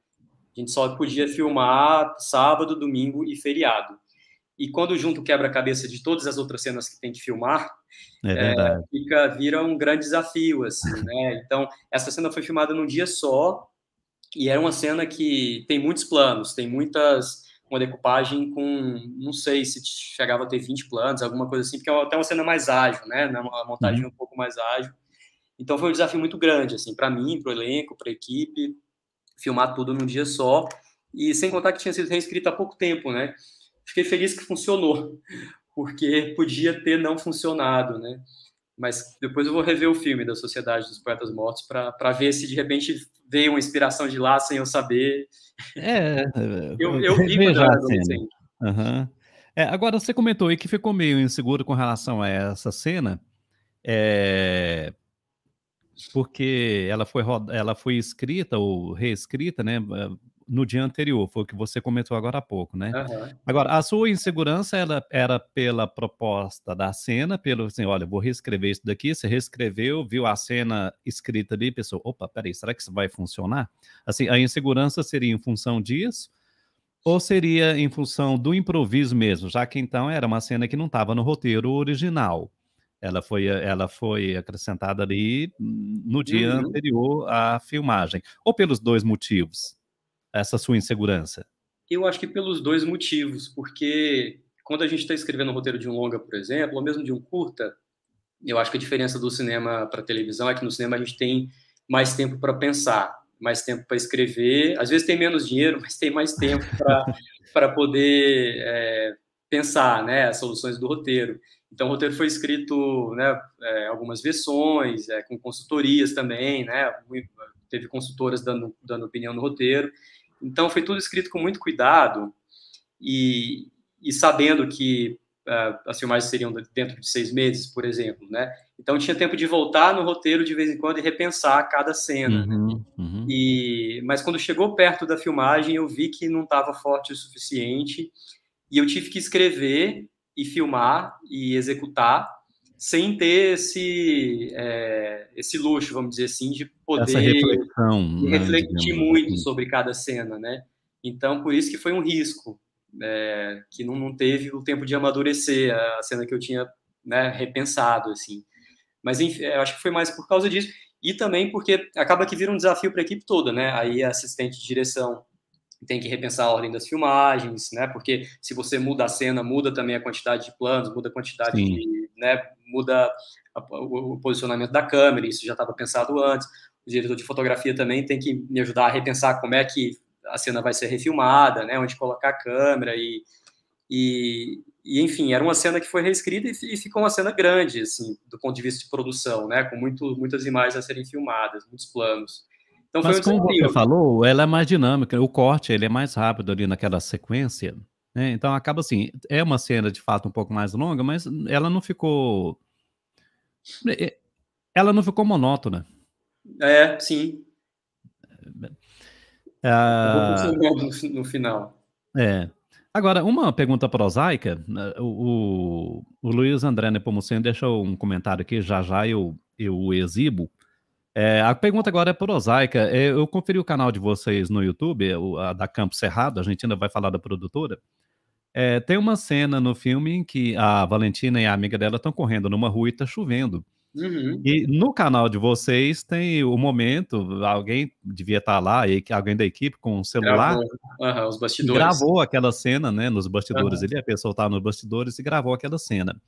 [SPEAKER 2] A gente só podia filmar sábado, domingo e feriado. E quando junto quebra-cabeça de todas as outras cenas que tem que filmar, é é, fica, vira um grande desafio, assim, [LAUGHS] né? Então, essa cena foi filmada num dia só, e era uma cena que tem muitos planos, tem muitas. Uma decupagem com, não sei se chegava a ter 20 planos, alguma coisa assim, porque é até uma cena mais ágil, né? Uma montagem uhum. um pouco mais ágil. Então foi um desafio muito grande, assim, para mim, para o elenco, para a equipe, filmar tudo num dia só. E sem contar que tinha sido reescrito há pouco tempo, né? Fiquei feliz que funcionou, [LAUGHS] porque podia ter não funcionado, né? Mas depois eu vou rever o filme da Sociedade dos Poetas Mortos para ver se de repente veio uma inspiração de lá sem eu saber.
[SPEAKER 1] É, é [LAUGHS] eu, eu é, vi já eu era É, agora, você comentou aí que ficou meio inseguro com relação a essa cena. É, porque ela foi, ela foi escrita ou reescrita, né? Eh, no dia anterior, foi o que você comentou agora há pouco, né? Uhum. Agora, a sua insegurança era, era pela proposta da cena, pelo assim, olha, vou reescrever isso daqui. Você reescreveu, viu a cena escrita ali, pensou, opa, peraí, será que isso vai funcionar? Assim, a insegurança seria em função disso, ou seria em função do improviso mesmo, já que então era uma cena que não estava no roteiro original. Ela foi, eh, ela foi acrescentada ali no dia uhum. anterior à filmagem. Ou pelos dois motivos, essa sua insegurança?
[SPEAKER 2] Eu acho que pelos dois motivos, porque quando a gente está escrevendo um roteiro de um longa, por exemplo, ou mesmo de um curta, eu acho que a diferença do cinema para televisão é que no cinema a gente tem mais tempo para pensar, mais tempo para escrever, às vezes tem menos dinheiro, [LAUGHS] mas tem mais tempo para poder é, pensar né, as soluções do roteiro. Então, o roteiro foi escrito né, é, algumas versões, é, com consultorias também, né, teve consultoras dando, dando opinião no roteiro. Então, foi tudo escrito com muito cuidado e, e sabendo que uh, as filmagens seriam dentro de seis meses, por exemplo. Né? Então, tinha tempo de voltar no roteiro de vez em quando e repensar cada cena. Uhum, uhum. E, mas, quando chegou perto da filmagem, eu vi que não estava forte o suficiente e eu tive que escrever e filmar e executar sem ter esse, é, esse luxo, vamos dizer assim, de poder reflexão, né, refletir né, muito assim. sobre cada cena, né? Então, por isso que foi um risco, é, que não, não teve o tempo de amadurecer a cena que eu tinha né, repensado, assim. Mas, enfim, eu acho que foi mais por causa disso. E também porque acaba que vira um desafio para a equipe toda, né? Aí assistente de direção tem que repensar a ordem das filmagens, né? Porque se você muda a cena, muda também a quantidade de planos, muda a quantidade Sim. de, né? Muda a, o, posicionamento da câmera, isso já estava pensado antes. O diretor de fotografia também tem que me ajudar a repensar como é que a cena vai ser refilmada, né? Onde colocar a câmera e, e, e enfim, era uma cena que foi reescrita e, e, ficou uma cena grande, assim, do ponto de vista de produção, né? Com muito, muitas imagens a serem filmadas, muitos planos. Então Mas foi um como desafio. você
[SPEAKER 1] falou, ela é mais dinâmica, o corte ele é mais rápido ali naquela sequência. Né? Então acaba assim, é uma cena de fato um pouco mais longa, mas ela não ficou. É, ela não ficou monótona.
[SPEAKER 2] É, sim.
[SPEAKER 1] Ah,
[SPEAKER 2] no, no final.
[SPEAKER 1] É. Agora, uma pergunta prosaica. Né? O, o, o Luiz André Nepomuceno deixou um comentário aqui, já já eu, eu exibo. É, a pergunta agora é prosaica. É, eu conferi o canal de vocês no YouTube, a da Campo Cerrado, a gente ainda vai falar da produtora. É, tem uma cena no filme em que a Valentina e a amiga dela estão correndo numa rua e está chovendo. Uhum. E no canal de vocês tem o momento, alguém devia estar tá lá, alguém da equipe com o um celular. Gravou.
[SPEAKER 2] Uhum, os bastidores. Gravou
[SPEAKER 1] aquela cena, né? Nos bastidores uhum. ali, a pessoa estava tá nos bastidores e gravou aquela cena.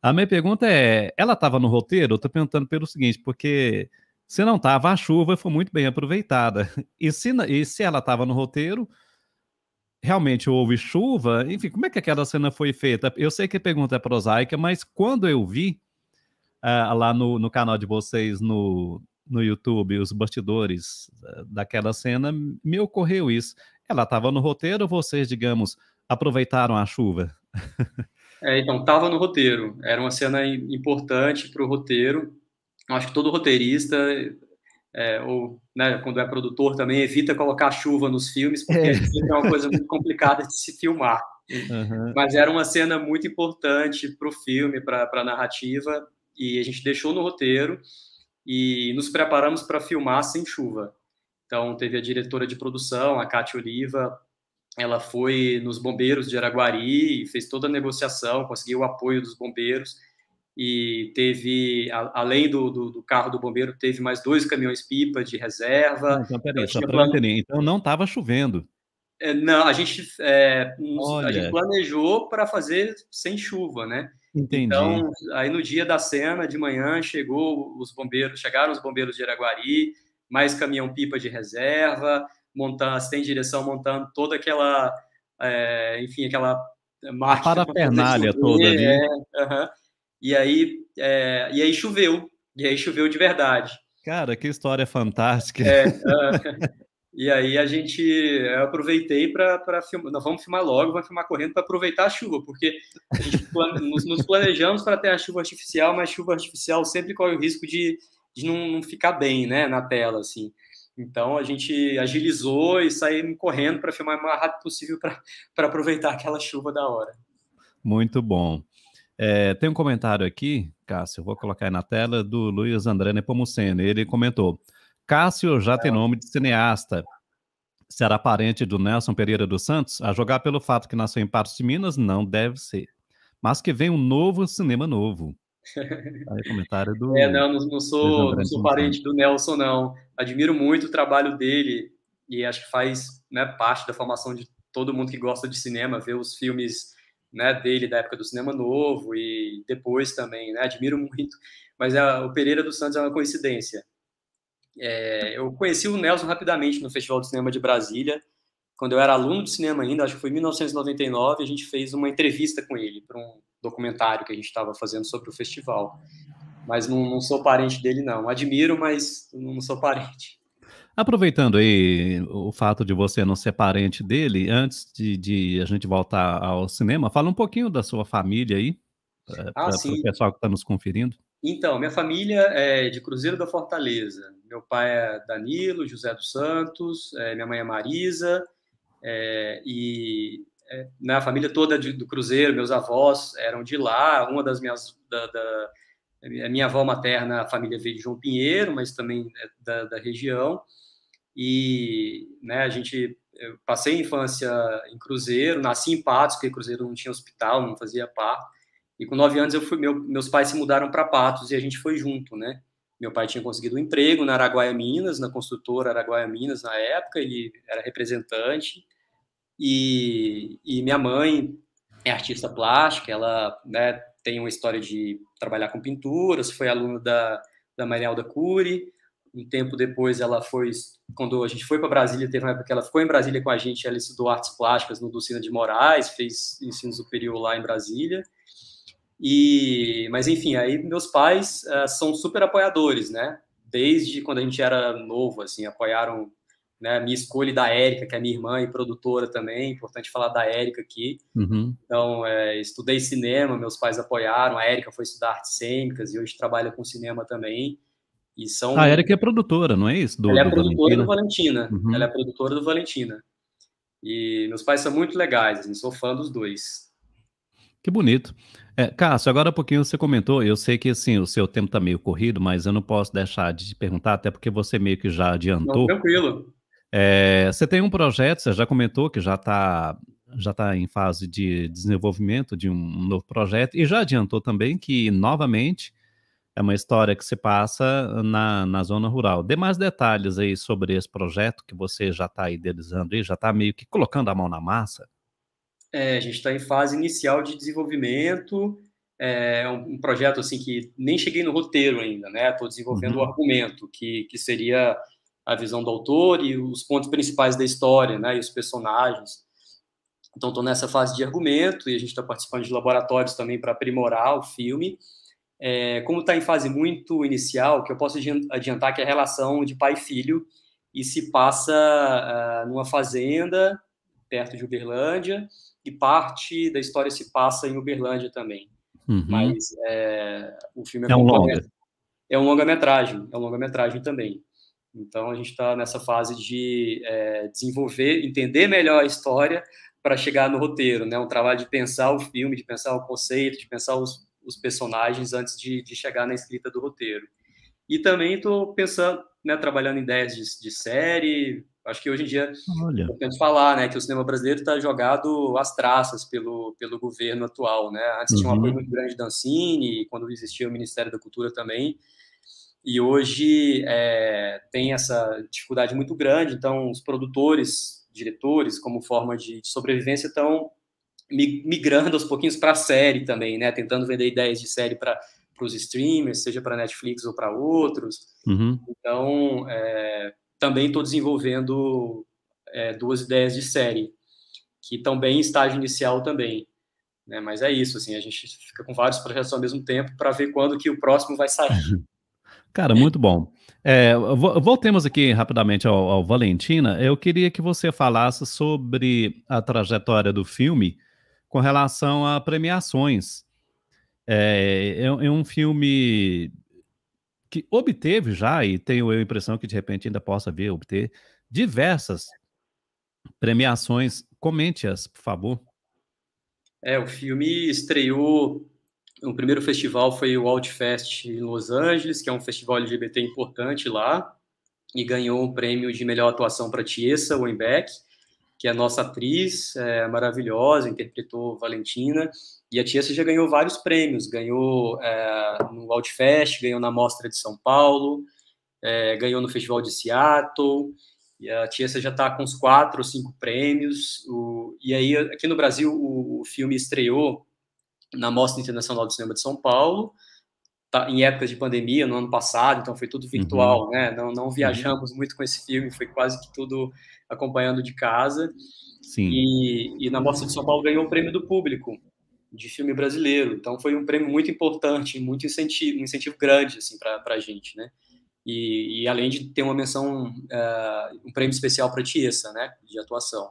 [SPEAKER 1] A minha pergunta é: ela estava no roteiro? Eu estou perguntando pelo seguinte, porque se não estava a chuva, foi muito bem aproveitada. E se, e se ela estava no roteiro, realmente houve chuva. Enfim, como é que aquela cena foi feita? Eu sei que a pergunta é prosaica, mas quando eu vi uh, lá no, no canal de vocês no, no YouTube os bastidores ah, daquela cena, me ocorreu isso. Ela estava no roteiro, vocês, digamos, aproveitaram a chuva? [LAUGHS]
[SPEAKER 2] é, então, estava no roteiro. Era uma cena importante para o roteiro acho que todo roteirista, é, ou né, quando é produtor também, evita colocar chuva nos filmes, porque é, é uma coisa muito complicada de se filmar. Uhum. Mas era uma cena muito importante para o filme, para a narrativa, e a gente deixou no roteiro e nos preparamos para filmar sem chuva. Então, teve a diretora de produção, a Cátia Oliva, ela foi nos bombeiros de Araguari, fez toda a negociação, conseguiu o apoio dos bombeiros, e teve, a, além do, do, do, carro do bombeiro, teve mais dois caminhões-pipa de reserva. Ah, então,
[SPEAKER 1] peraí, só para então não estava chovendo.
[SPEAKER 2] É, não, a gente, é, a gente planejou para fazer sem chuva, né? Entendi. Então, aí no dia da cena, de manhã, chegou os bombeiros, chegaram os bombeiros de Araguari, mais caminhão-pipa de reserva, montando, sem direção montando toda aquela, é, enfim,
[SPEAKER 1] aquela marcha. A parafernália [LAUGHS] né, toda, ali né?
[SPEAKER 2] É, uh -huh. E aí, é, e aí choveu, e aí choveu de verdade.
[SPEAKER 1] Cara, que história fantástica. É, uh,
[SPEAKER 2] [LAUGHS] e aí a gente eu aproveitei para filmar. Nós vamos filmar logo, vamos filmar correndo para aproveitar a chuva, porque a gente [LAUGHS] nos, nos planejamos para ter a chuva artificial, mas chuva artificial sempre corre o risco de, de não, não ficar bem né, na tela, assim. Então a gente agilizou e saímos correndo para filmar o mais rápido possível para aproveitar aquela chuva da hora.
[SPEAKER 1] Muito bom. É, tem um comentário aqui, Cássio, vou colocar aí na tela, do Luiz André Nepomuceno. Ele comentou: Cássio já tem nome de cineasta. Será parente do Nelson Pereira dos Santos? A jogar pelo fato que nasceu em Patos de Minas, não deve ser. Mas que vem um novo cinema novo.
[SPEAKER 2] [LAUGHS] Aí,
[SPEAKER 1] comentário do. É, não, não,
[SPEAKER 2] sou, não sou parente do Nelson, não. Admiro muito o trabalho dele e acho que faz né, parte da formação de todo mundo que gosta de cinema, ver os filmes né, dele da época do cinema novo e depois também, né, admiro muito, mas a, é, o Pereira dos Santos é uma coincidência. É, eu conheci o Nelson rapidamente no Festival de Cinema de Brasília, quando eu era aluno de cinema ainda, acho que foi em 1999, a gente fez uma entrevista com ele para um documentário que a gente estava fazendo sobre o festival. Mas não, não, sou parente dele, não. Admiro, mas não sou parente.
[SPEAKER 1] Aproveitando aí o fato de você não ser parente dele, antes de, de a gente voltar ao cinema, fala um pouquinho da sua família aí, para eh, ah, o pessoal que está nos conferindo.
[SPEAKER 2] Então, minha família é de Cruzeiro da Fortaleza. Meu pai é Danilo, José dos Santos, é, minha mãe é Marisa, é, e é, né, na família toda de, do Cruzeiro, meus avós eram de lá. Uma das minhas. Da, da, a minha avó materna, a família veio de João Pinheiro, mas também é da, da região e né, a gente eh, passei a infância em Cruzeiro, nasci em Patos, porque Cruzeiro não tinha hospital, não fazia par. E com nove anos eu fui, meu, meus pais se mudaram para Patos e a gente foi junto, né? Meu pai tinha conseguido um emprego na Araguaia Minas, na construtora Araguaia Minas na época, ele era representante. E, e minha mãe é artista plástica, ela né, tem uma história de trabalhar com pinturas, foi aluna da, da Maria Alda Cury. Um tempo depois ela foi quando a gente foi para Brasília, teve uma época que ela ficou em Brasília com a gente, ela estudou artes plásticas no Dulcina de Moraes, fez ensino superior lá em Brasília. E, mas enfim, aí meus pais uh, são super apoiadores, né? Desde quando a gente era novo, assim, apoiaram né, minha escolha da Érica, que é minha irmã e produtora também, importante falar da Érica aqui. Uhum. Então, é, estudei cinema, meus pais apoiaram, a Érica foi estudar artes cênicas e hoje trabalha com cinema também. E são... A ah, Erika é
[SPEAKER 1] produtora, não é isso? Do, ela é do produtora Valentina. do
[SPEAKER 2] Valentina. Uhum. Ela é produtora do Valentina. E meus pais são muito legais, assim, sou fã dos dois.
[SPEAKER 1] Que bonito. É, Cássio, agora há pouquinho você comentou, eu sei que assim, o seu tempo está meio corrido, mas eu não posso deixar de te perguntar, até porque você meio que já adiantou. Não, tranquilo. É, você tem um projeto, você já comentou que já está já tá em fase de desenvolvimento de um novo projeto, e já adiantou também que, novamente, é uma história que se passa na, na zona rural. Dê mais detalhes aí sobre esse projeto que você já está idealizando e já está meio que colocando a mão na massa.
[SPEAKER 2] É, a gente está em fase inicial de desenvolvimento. É um, um, projeto assim que nem cheguei no roteiro ainda, né? Estou desenvolvendo uhum. o argumento que, que seria a visão do autor e os pontos principais da história, né? E os personagens. Então, estou nessa fase de argumento e a gente está participando de laboratórios também para aprimorar o filme é, como está em fase muito inicial, que eu posso adiantar é que é a relação de pai e filho e se passa uh, numa fazenda perto de Uberlândia e parte da história se passa em Uberlândia também. Uhum. Mas é, o filme é, é um longa. É um longa-metragem, é um longa-metragem também. Então a gente está nessa fase de é, desenvolver, entender melhor a história para chegar no roteiro, né? Um trabalho de pensar o filme, de pensar o conceito, de pensar os, os personagens antes de, de chegar na escrita do roteiro. E também estou pensando, né, trabalhando em ideias de, de série. Acho que hoje em dia Olha. podemos falar, né, que o cinema brasileiro está jogado às traças pelo, pelo governo atual, né? Antes uhum. tinha um apoio muito grande da Ancine, quando existia o Ministério da Cultura também. E hoje é, tem essa dificuldade muito grande. Então, os produtores, diretores, como forma de, de sobrevivência, estão migrando aos pouquinhos para série também, né? Tentando vender ideias de série para os streamers, seja para Netflix ou para outros. Uhum. Então, é, também estou desenvolvendo é, duas ideias de série que estão bem em estágio inicial também. Né? Mas é isso, assim, a gente fica com vários projetos ao mesmo tempo para ver quando que o próximo
[SPEAKER 1] vai sair. [LAUGHS] Cara, muito bom. É, voltemos aqui rapidamente ao, ao, Valentina. Eu queria que você falasse sobre a trajetória do filme com relação a premiações. É, é, é um filme que obteve já, e tenho eu a impressão que de repente ainda possa ver obter, diversas premiações. Comente-as, por favor.
[SPEAKER 2] É, o filme estreou. O primeiro festival foi o Outfest em Los Angeles, que é um festival LGBT importante lá, e ganhou um prêmio de melhor atuação para Tiesa Weinbeck que é nossa atriz, é maravilhosa, interpretou Valentina, e a Tiesa já ganhou vários prêmios, ganhou é, no Outfest, ganhou na Mostra de São Paulo, é, ganhou no Festival de Seattle, e a Tiesa já está com uns quatro ou cinco prêmios, o, e aí aqui no Brasil o, o filme estreou na Mostra Internacional de Cinema de São Paulo, tá, em épocas de pandemia no ano passado, então foi tudo virtual, uhum. né? Não, não viajamos uhum. muito com esse filme, foi quase que tudo acompanhando de casa. Sim. E, e na Mostra de São Paulo ganhou o prêmio do público de filme brasileiro. Então foi um prêmio muito importante, muito incentivo, um incentivo grande assim para a gente, né? E, e, além de ter uma menção, uh, um prêmio especial para Tiesa, né, de atuação.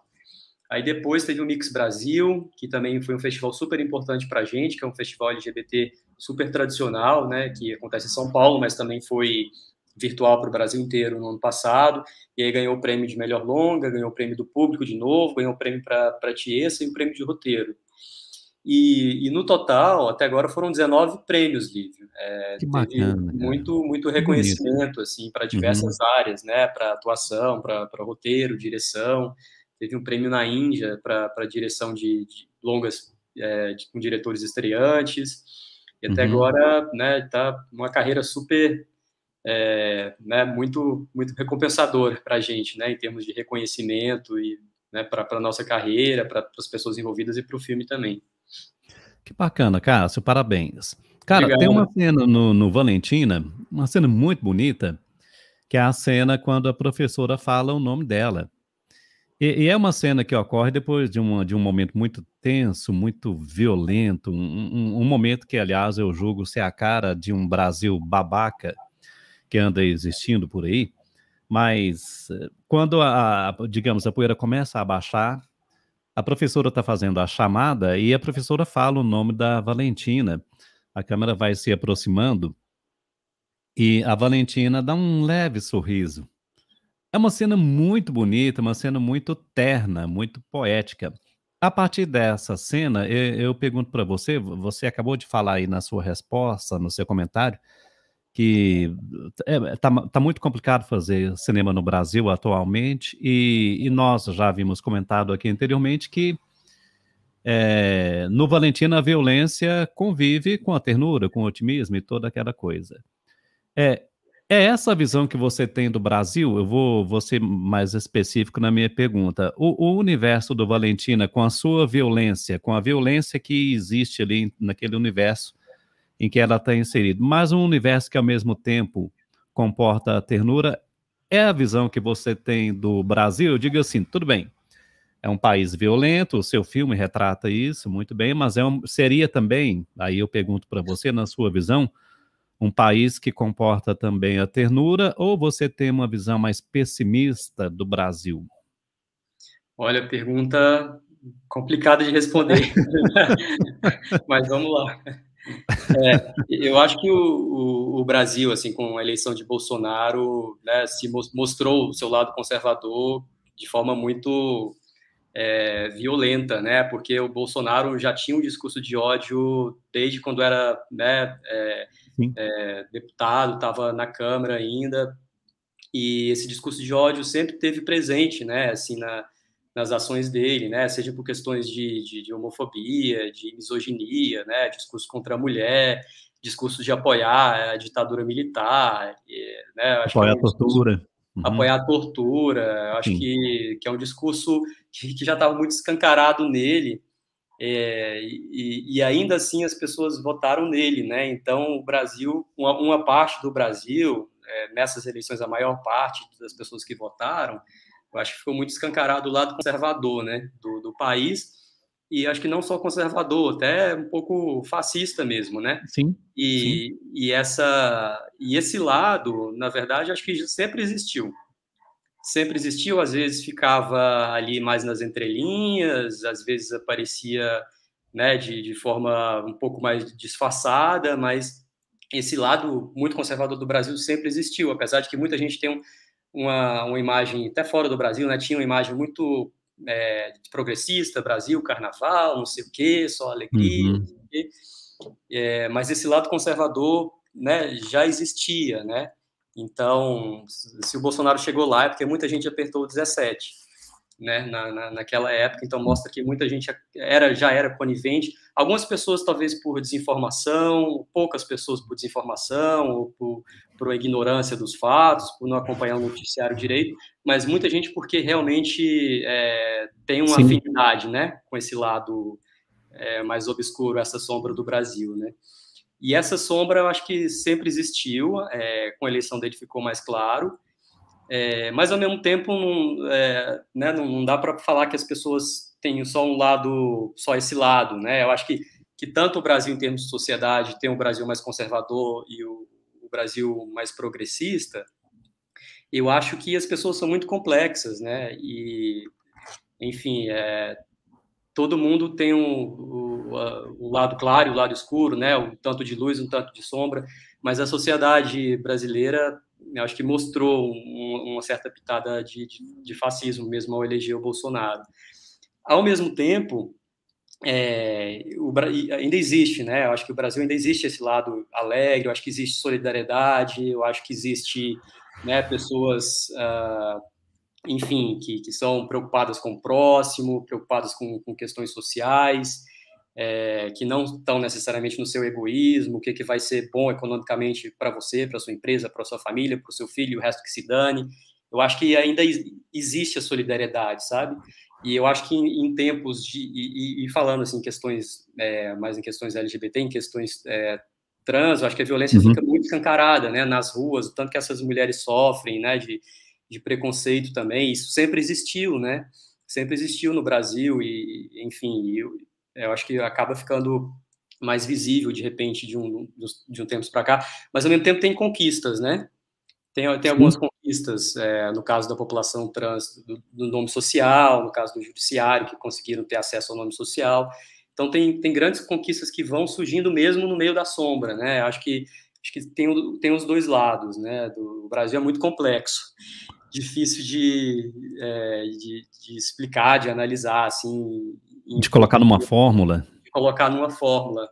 [SPEAKER 2] Aí depois teve o Mix Brasil, que também foi um festival super importante para a gente, que é um festival LGBT super tradicional, né, que acontece em São Paulo, mas também foi virtual para o Brasil inteiro no ano passado, e aí ganhou o prêmio de melhor longa, ganhou o prêmio do público de novo, ganhou o prêmio para Tiesa e o prêmio de roteiro. E, e, no total, até agora foram 19 prêmios, Lívio. É, que bacana, muito, muito reconhecimento assim para uhum. diversas uhum. áreas, né? Para atuação, para roteiro, direção, teve um prêmio na Índia para direção de, de longas é, de, com diretores estreantes, e até uhum. agora né, tá uma carreira super, é, né, muito, muito recompensadora para a gente, né, em termos de reconhecimento e né, para a nossa carreira, para as pessoas envolvidas e para o filme também.
[SPEAKER 1] Que bacana, Cássio, parabéns. Cara, Obrigado. tem uma cena no, no Valentina, uma cena muito bonita, que é a cena quando a professora fala o nome dela. E, e, é uma cena que ocorre depois de, uma, de um momento muito tenso, muito violento, um, um, um, momento que, aliás, eu julgo ser a cara de um Brasil babaca que anda existindo por aí. Mas eh, quando, a, digamos, a poeira começa a baixar, a professora está fazendo a chamada e a professora fala o nome da Valentina. A câmera vai se aproximando e a Valentina dá um leve sorriso. É uma cena muito bonita, uma cena muito terna, muito poética. A partir dessa cena, eu, eu pergunto para você, você acabou de falar aí na sua resposta, no seu comentário, que está é, tá, tá muito complicado fazer cinema no Brasil atualmente, e, e nós já havíamos comentado aqui anteriormente que é, no Valentina a violência convive com a ternura, com o otimismo e toda aquela coisa. É, é essa a visão que você tem do Brasil? Eu vou, vou ser mais específico na minha pergunta. O, o, universo do Valentina, com a sua violência, com a violência que existe ali naquele universo em que ela está inserida, mas um universo que ao mesmo tempo comporta a ternura, é a visão que você tem do Brasil? Diga assim, tudo bem, é um país violento, o seu filme retrata isso muito bem, mas é um, seria também, aí eu pergunto para você, na sua visão, um país que comporta também a ternura, ou você tem uma visão mais pessimista do Brasil?
[SPEAKER 2] Olha, pergunta complicada de responder, [LAUGHS] mas vamos lá. É, eu acho que o, o, o, Brasil, assim, com a eleição de Bolsonaro, né, se mostrou o seu lado conservador de forma muito é, violenta, né? Porque o Bolsonaro já tinha um discurso de ódio desde quando era, né? É, é, deputado, estava na Câmara ainda, e esse discurso de ódio sempre teve presente, né, assim, na, nas ações dele, né, seja por questões de, de, de homofobia, de misoginia, né, discurso contra a mulher, discurso de apoiar a ditadura militar, e, né, é apoiar é um discurso, a tortura. Uhum. Apoiar a tortura, acho que, que, é um discurso que, que já estava muito escancarado nele, é, e, e, ainda assim as pessoas votaram nele, né? Então o Brasil, uma, uma parte do Brasil é, nessas eleições, a maior parte das pessoas que votaram, eu acho que ficou muito escancarado o lado conservador, né, do, do país. E acho que não só conservador, até um pouco fascista mesmo, né? Sim. E, sim. e essa e esse lado, na verdade, acho que sempre existiu sempre existiu, às vezes ficava ali mais nas entrelinhas, às vezes aparecia né, de, de forma um pouco mais disfarçada, mas esse lado muito conservador do Brasil sempre existiu, apesar de que muita gente tem uma, uma imagem, até fora do Brasil, né, tinha uma imagem muito é, progressista, Brasil, carnaval, não sei o quê, só alegria, uhum. quê. É, mas esse lado conservador né, já existia, né? Então, se o Bolsonaro chegou lá, é porque muita gente apertou o 17, né, na, na, naquela época. Então, mostra que muita gente era já era conivente. Algumas pessoas, talvez por desinformação, poucas pessoas por desinformação, ou por, por ignorância dos fatos, por não acompanhar o noticiário direito, mas muita gente porque realmente é, tem uma Sim. afinidade né, com esse lado é, mais obscuro, essa sombra do Brasil. Né? E essa sombra, eu acho que sempre existiu, é, com a eleição dele ficou mais claro, é, mas ao mesmo tempo não, é, né, não, não dá para falar que as pessoas têm só um lado, só esse lado, né? Eu acho que, que tanto o Brasil em termos de sociedade tem o Brasil mais conservador e o, o Brasil mais progressista. Eu acho que as pessoas são muito complexas, né? E enfim, é, todo mundo tem um, o, a, o lado claro e o lado escuro, né? Um tanto de luz, um tanto de sombra. Mas a sociedade brasileira, acho que mostrou um, uma certa pitada de, de, de, fascismo mesmo ao eleger o Bolsonaro. Ao mesmo tempo, é, o, ainda existe, né? Eu acho que o Brasil ainda existe esse lado alegre. Eu acho que existe solidariedade. Eu acho que existe, né? Pessoas uh, enfim, que, que são preocupadas com o próximo, preocupadas com, com questões sociais, é, que não estão necessariamente no seu egoísmo, o que, que vai ser bom economicamente para você, para sua empresa, para sua família, para o seu filho, o resto que se dane. Eu acho que ainda existe a solidariedade, sabe? E eu acho que em, tempos de. E, e, falando assim, questões, é, mais em questões LGBT, em questões é, trans, eu acho que a violência uhum. fica muito escancarada, né? Nas ruas, o tanto que essas mulheres sofrem, né? De, de preconceito também. Isso sempre existiu, né? Sempre existiu no Brasil e, enfim, eu, eu acho que acaba ficando mais visível de repente de um de um tempo para cá. Mas ao mesmo tempo tem conquistas, né? Tem, tem algumas conquistas, é, no caso da população trans, do, do, nome social, no caso do judiciário, que conseguiram ter acesso ao nome social. Então, tem, tem grandes conquistas que vão surgindo mesmo no meio da sombra, né? Acho que, acho que tem, tem os dois lados, né? Do, o Brasil é muito complexo difícil de, é, de, de, explicar, de analisar, assim.
[SPEAKER 1] De colocar numa fórmula?
[SPEAKER 2] De colocar numa fórmula.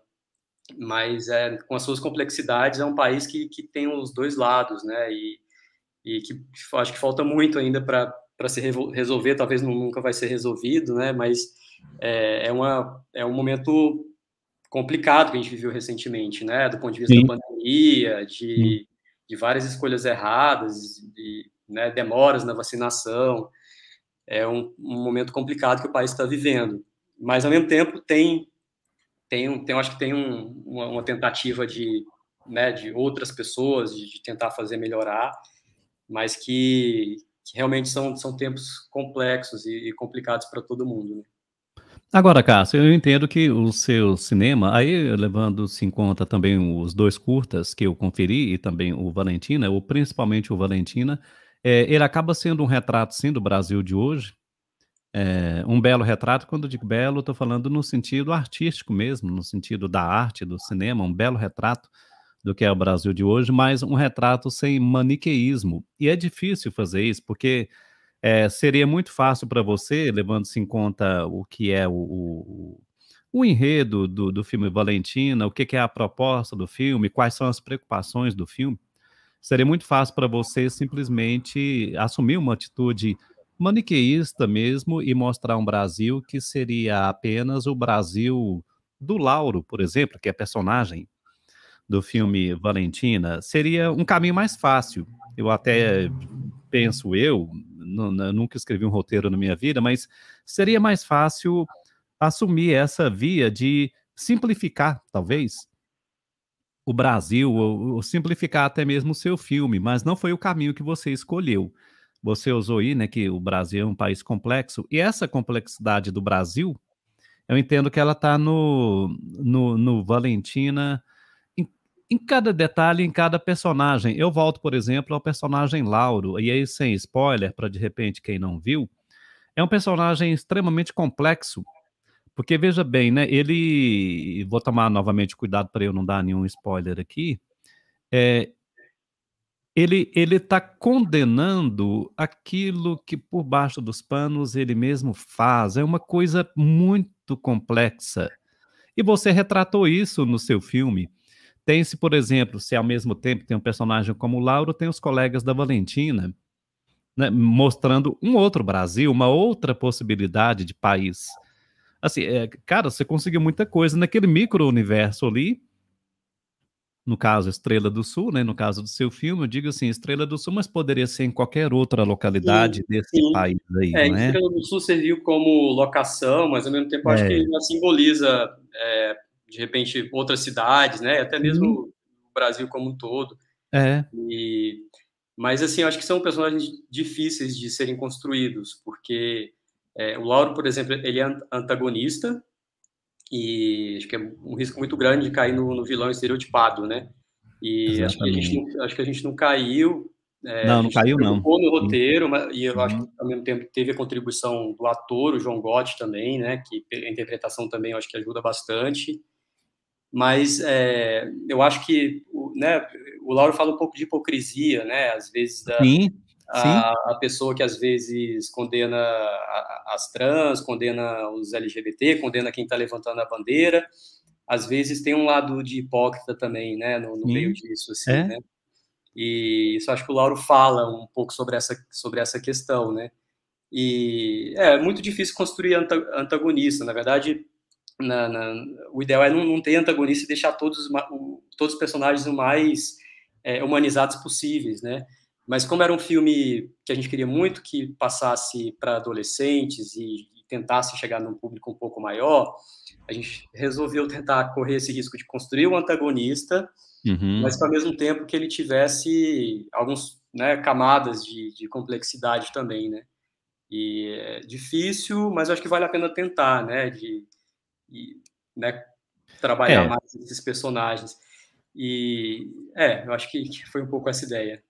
[SPEAKER 2] Mas é, com as suas complexidades, é um país que, que tem os dois lados, né? E, e que acho que falta muito ainda para se resolver, talvez nunca vai ser resolvido, né? Mas é, é, uma, é um momento complicado que a gente viveu recentemente, né? Do ponto de vista Sim. da pandemia, de, de várias escolhas erradas, de, né, demoras na vacinação, é um, um, momento complicado que o país está vivendo. Mas, ao mesmo tempo, tem, tem, tem acho que tem um, uma, uma, tentativa de, né, de outras pessoas, de, de tentar fazer melhorar, mas que, que, realmente são, são tempos complexos e, e complicados para todo mundo. Né?
[SPEAKER 1] Agora, Cássio, eu entendo que o seu cinema, aí levando-se em conta também os dois curtas que eu conferi e também o Valentina, ou principalmente o Valentina, é, ele acaba sendo um retrato, sim, do Brasil de hoje. É, um belo retrato, quando eu digo belo, estou falando no sentido artístico mesmo, no sentido da arte, do cinema, um belo retrato do que é o Brasil de hoje, mas um retrato sem maniqueísmo. E é difícil fazer isso, porque é, seria muito fácil para você, levando-se em conta o que é o, o, o enredo do, do, filme Valentina, o que, que é a proposta do filme, quais são as preocupações do filme, seria muito fácil para você simplesmente assumir uma atitude maniqueísta mesmo e mostrar um Brasil que seria apenas o Brasil do Lauro, por exemplo, que é personagem do filme Valentina, seria um caminho mais fácil. Eu até penso eu, nunca escrevi um roteiro na minha vida, mas seria mais fácil assumir essa via de simplificar, talvez, o Brasil, ou, ou simplificar até mesmo o seu filme, mas não foi o caminho que você escolheu. Você usou aí, né, que o Brasil é um país complexo, e essa complexidade do Brasil, eu entendo que ela está no, no, no Valentina, em, em cada detalhe, em cada personagem. Eu volto, por exemplo, ao personagem Lauro, e aí, sem spoiler, para de repente quem não viu, é um personagem extremamente complexo, porque veja bem, né? Ele. Vou tomar novamente cuidado para eu não dar nenhum spoiler aqui. É, ele ele está condenando aquilo que por baixo dos panos ele mesmo faz. É uma coisa muito complexa. E você retratou isso no seu filme. Tem-se, por exemplo, se ao mesmo tempo tem um personagem como o Lauro, tem os colegas da Valentina, né, mostrando um outro Brasil, uma outra possibilidade de país. Assim, é, cara, você conseguiu muita coisa naquele micro-universo ali. No caso, Estrela do Sul, né? No caso do seu filme, eu digo assim, Estrela do Sul, mas poderia ser em qualquer outra localidade sim, desse sim. país aí, é, né? Estrela
[SPEAKER 2] do Sul serviu como locação, mas ao mesmo tempo é. acho que ela é. simboliza, é, de repente, outras cidades, né? Até mesmo uhum. o Brasil como um todo. É. E... Mas, assim, acho que são personagens difíceis de serem construídos, porque é, o Lauro, por exemplo, ele é antagonista e acho que é um risco muito grande de cair no, no vilão estereotipado, né? E acho que, a gente não, acho que a gente não caiu. É, não, não caiu, não. no roteiro, mas, e eu uhum. acho que ao mesmo tempo teve a contribuição do ator, o João Gotti também, né? Que a interpretação também acho que ajuda bastante. Mas é, eu acho que né, o Lauro fala um pouco de hipocrisia, né? Às vezes da, Sim a, a, pessoa que às vezes condena as trans, condena os LGBT, condena quem está levantando a bandeira, às vezes tem um lado de hipócrita também, né, no, no meio disso, assim, é. né? E isso acho que o Lauro fala um pouco sobre essa, sobre essa questão, né? E é, é muito difícil construir antagonista, na verdade, na, na, o ideal é não, não, ter antagonista e deixar todos, todos os personagens o mais é, humanizados possíveis, né? Mas como era um filme que a gente queria muito que passasse para adolescentes e, e tentasse chegar num público um pouco maior, a gente resolveu tentar correr esse risco de construir um antagonista, uhum. mas ao mesmo tempo que ele tivesse alguns né, camadas de, de complexidade também, né? E é difícil, mas acho que vale a pena tentar, né? De, de né, trabalhar é. mais esses personagens. E é, eu acho que, que foi um pouco essa ideia.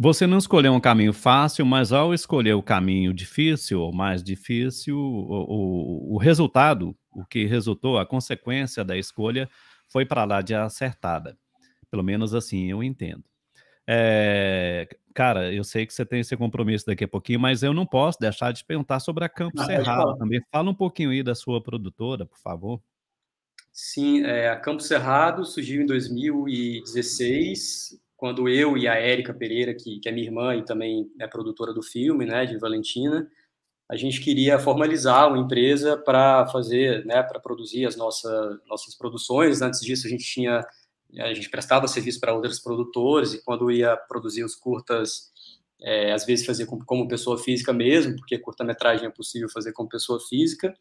[SPEAKER 1] Você não escolheu um caminho fácil, mas ao escolher o caminho difícil ou mais difícil, o, o, o resultado, o que resultou, a consequência da escolha foi para lá de acertada. Pelo menos assim eu entendo. É, cara, eu sei que você tem esse compromisso daqui a pouquinho, mas eu não posso deixar de perguntar sobre a Campo Cerrado também. Fala um pouquinho aí da sua produtora, por favor.
[SPEAKER 2] Sim, é, a Campo Cerrado surgiu em 2016, quando eu e a Érica Pereira, que, que é minha irmã e também é produtora do filme, né, de Valentina, a gente queria formalizar uma empresa para fazer, né, para produzir as nossas, nossas produções. Antes disso, a gente tinha, a gente prestava serviço para outros produtores e quando ia produzir os curtas, é, às vezes fazia como, como pessoa física mesmo, porque curta-metragem é possível fazer como pessoa física.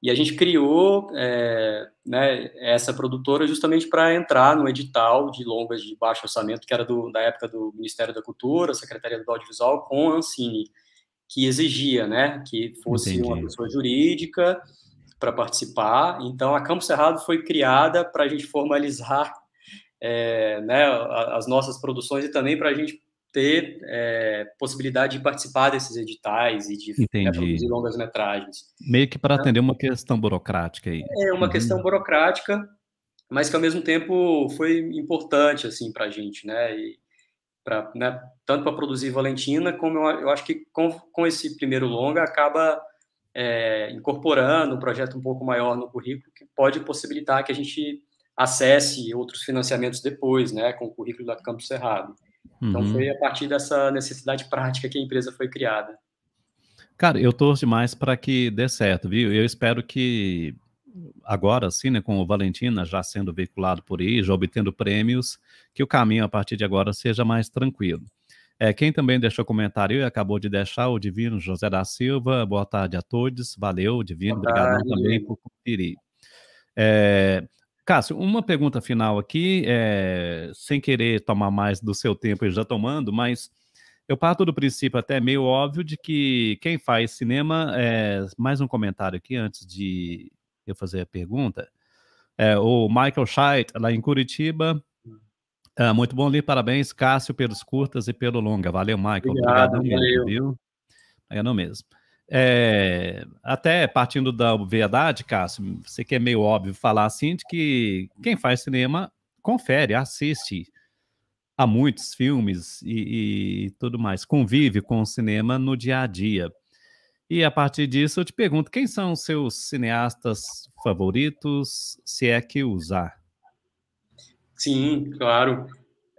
[SPEAKER 2] E a gente criou é, né, essa produtora justamente para entrar no edital de longas de baixo orçamento, que era do, da época do Ministério da Cultura, Secretaria do Audiovisual, com a Ancine, que exigia né, que fosse Entendi. uma pessoa jurídica para participar. Então, a Campo Cerrado foi criada para a gente formalizar é, né, as nossas produções e também para a gente ter é, possibilidade de participar desses editais e de produzir longas metragens. Meio que para né? atender
[SPEAKER 1] uma questão burocrática aí. É uma uhum. questão
[SPEAKER 2] burocrática, mas que ao mesmo tempo foi importante assim para a gente, né? E pra, né tanto para produzir Valentina como eu, eu acho que com, com, esse primeiro longa acaba é, incorporando um projeto um pouco maior no currículo que pode possibilitar que a gente acesse outros financiamentos depois, né? Com o currículo da Campo Cerrado. Então, uhum. Então foi a partir dessa necessidade prática que a empresa foi criada.
[SPEAKER 1] Cara, eu torço demais para que dê certo, viu? Eu espero que agora, assim, né, com o Valentina já sendo veiculado por aí, já obtendo prêmios, que o caminho a partir de agora seja mais tranquilo. É, quem também deixou comentário e acabou de deixar, o Divino José da Silva. Boa tarde a todos. Valeu, Divino. Obrigado também por conferir. É, Cássio, uma pergunta final aqui, é, sem querer tomar mais do seu tempo e já tomando, mas eu parto do princípio até meio óbvio de que quem faz cinema, é, mais um comentário aqui antes de eu fazer a pergunta, é, o Michael Scheidt, lá em Curitiba, é, muito bom ali, parabéns, Cássio, pelos curtas e pelo longa, valeu, Michael. Obrigado, Obrigado valeu. Viu? É não mesmo. É, até partindo da verdade, Cássio, você que é meio óbvio falar assim, de que quem faz cinema confere, assiste a muitos filmes e, e tudo mais, convive com o cinema no dia a dia. E a partir disso eu te pergunto, quem são os seus cineastas favoritos, se é que usar?
[SPEAKER 2] Sim, claro.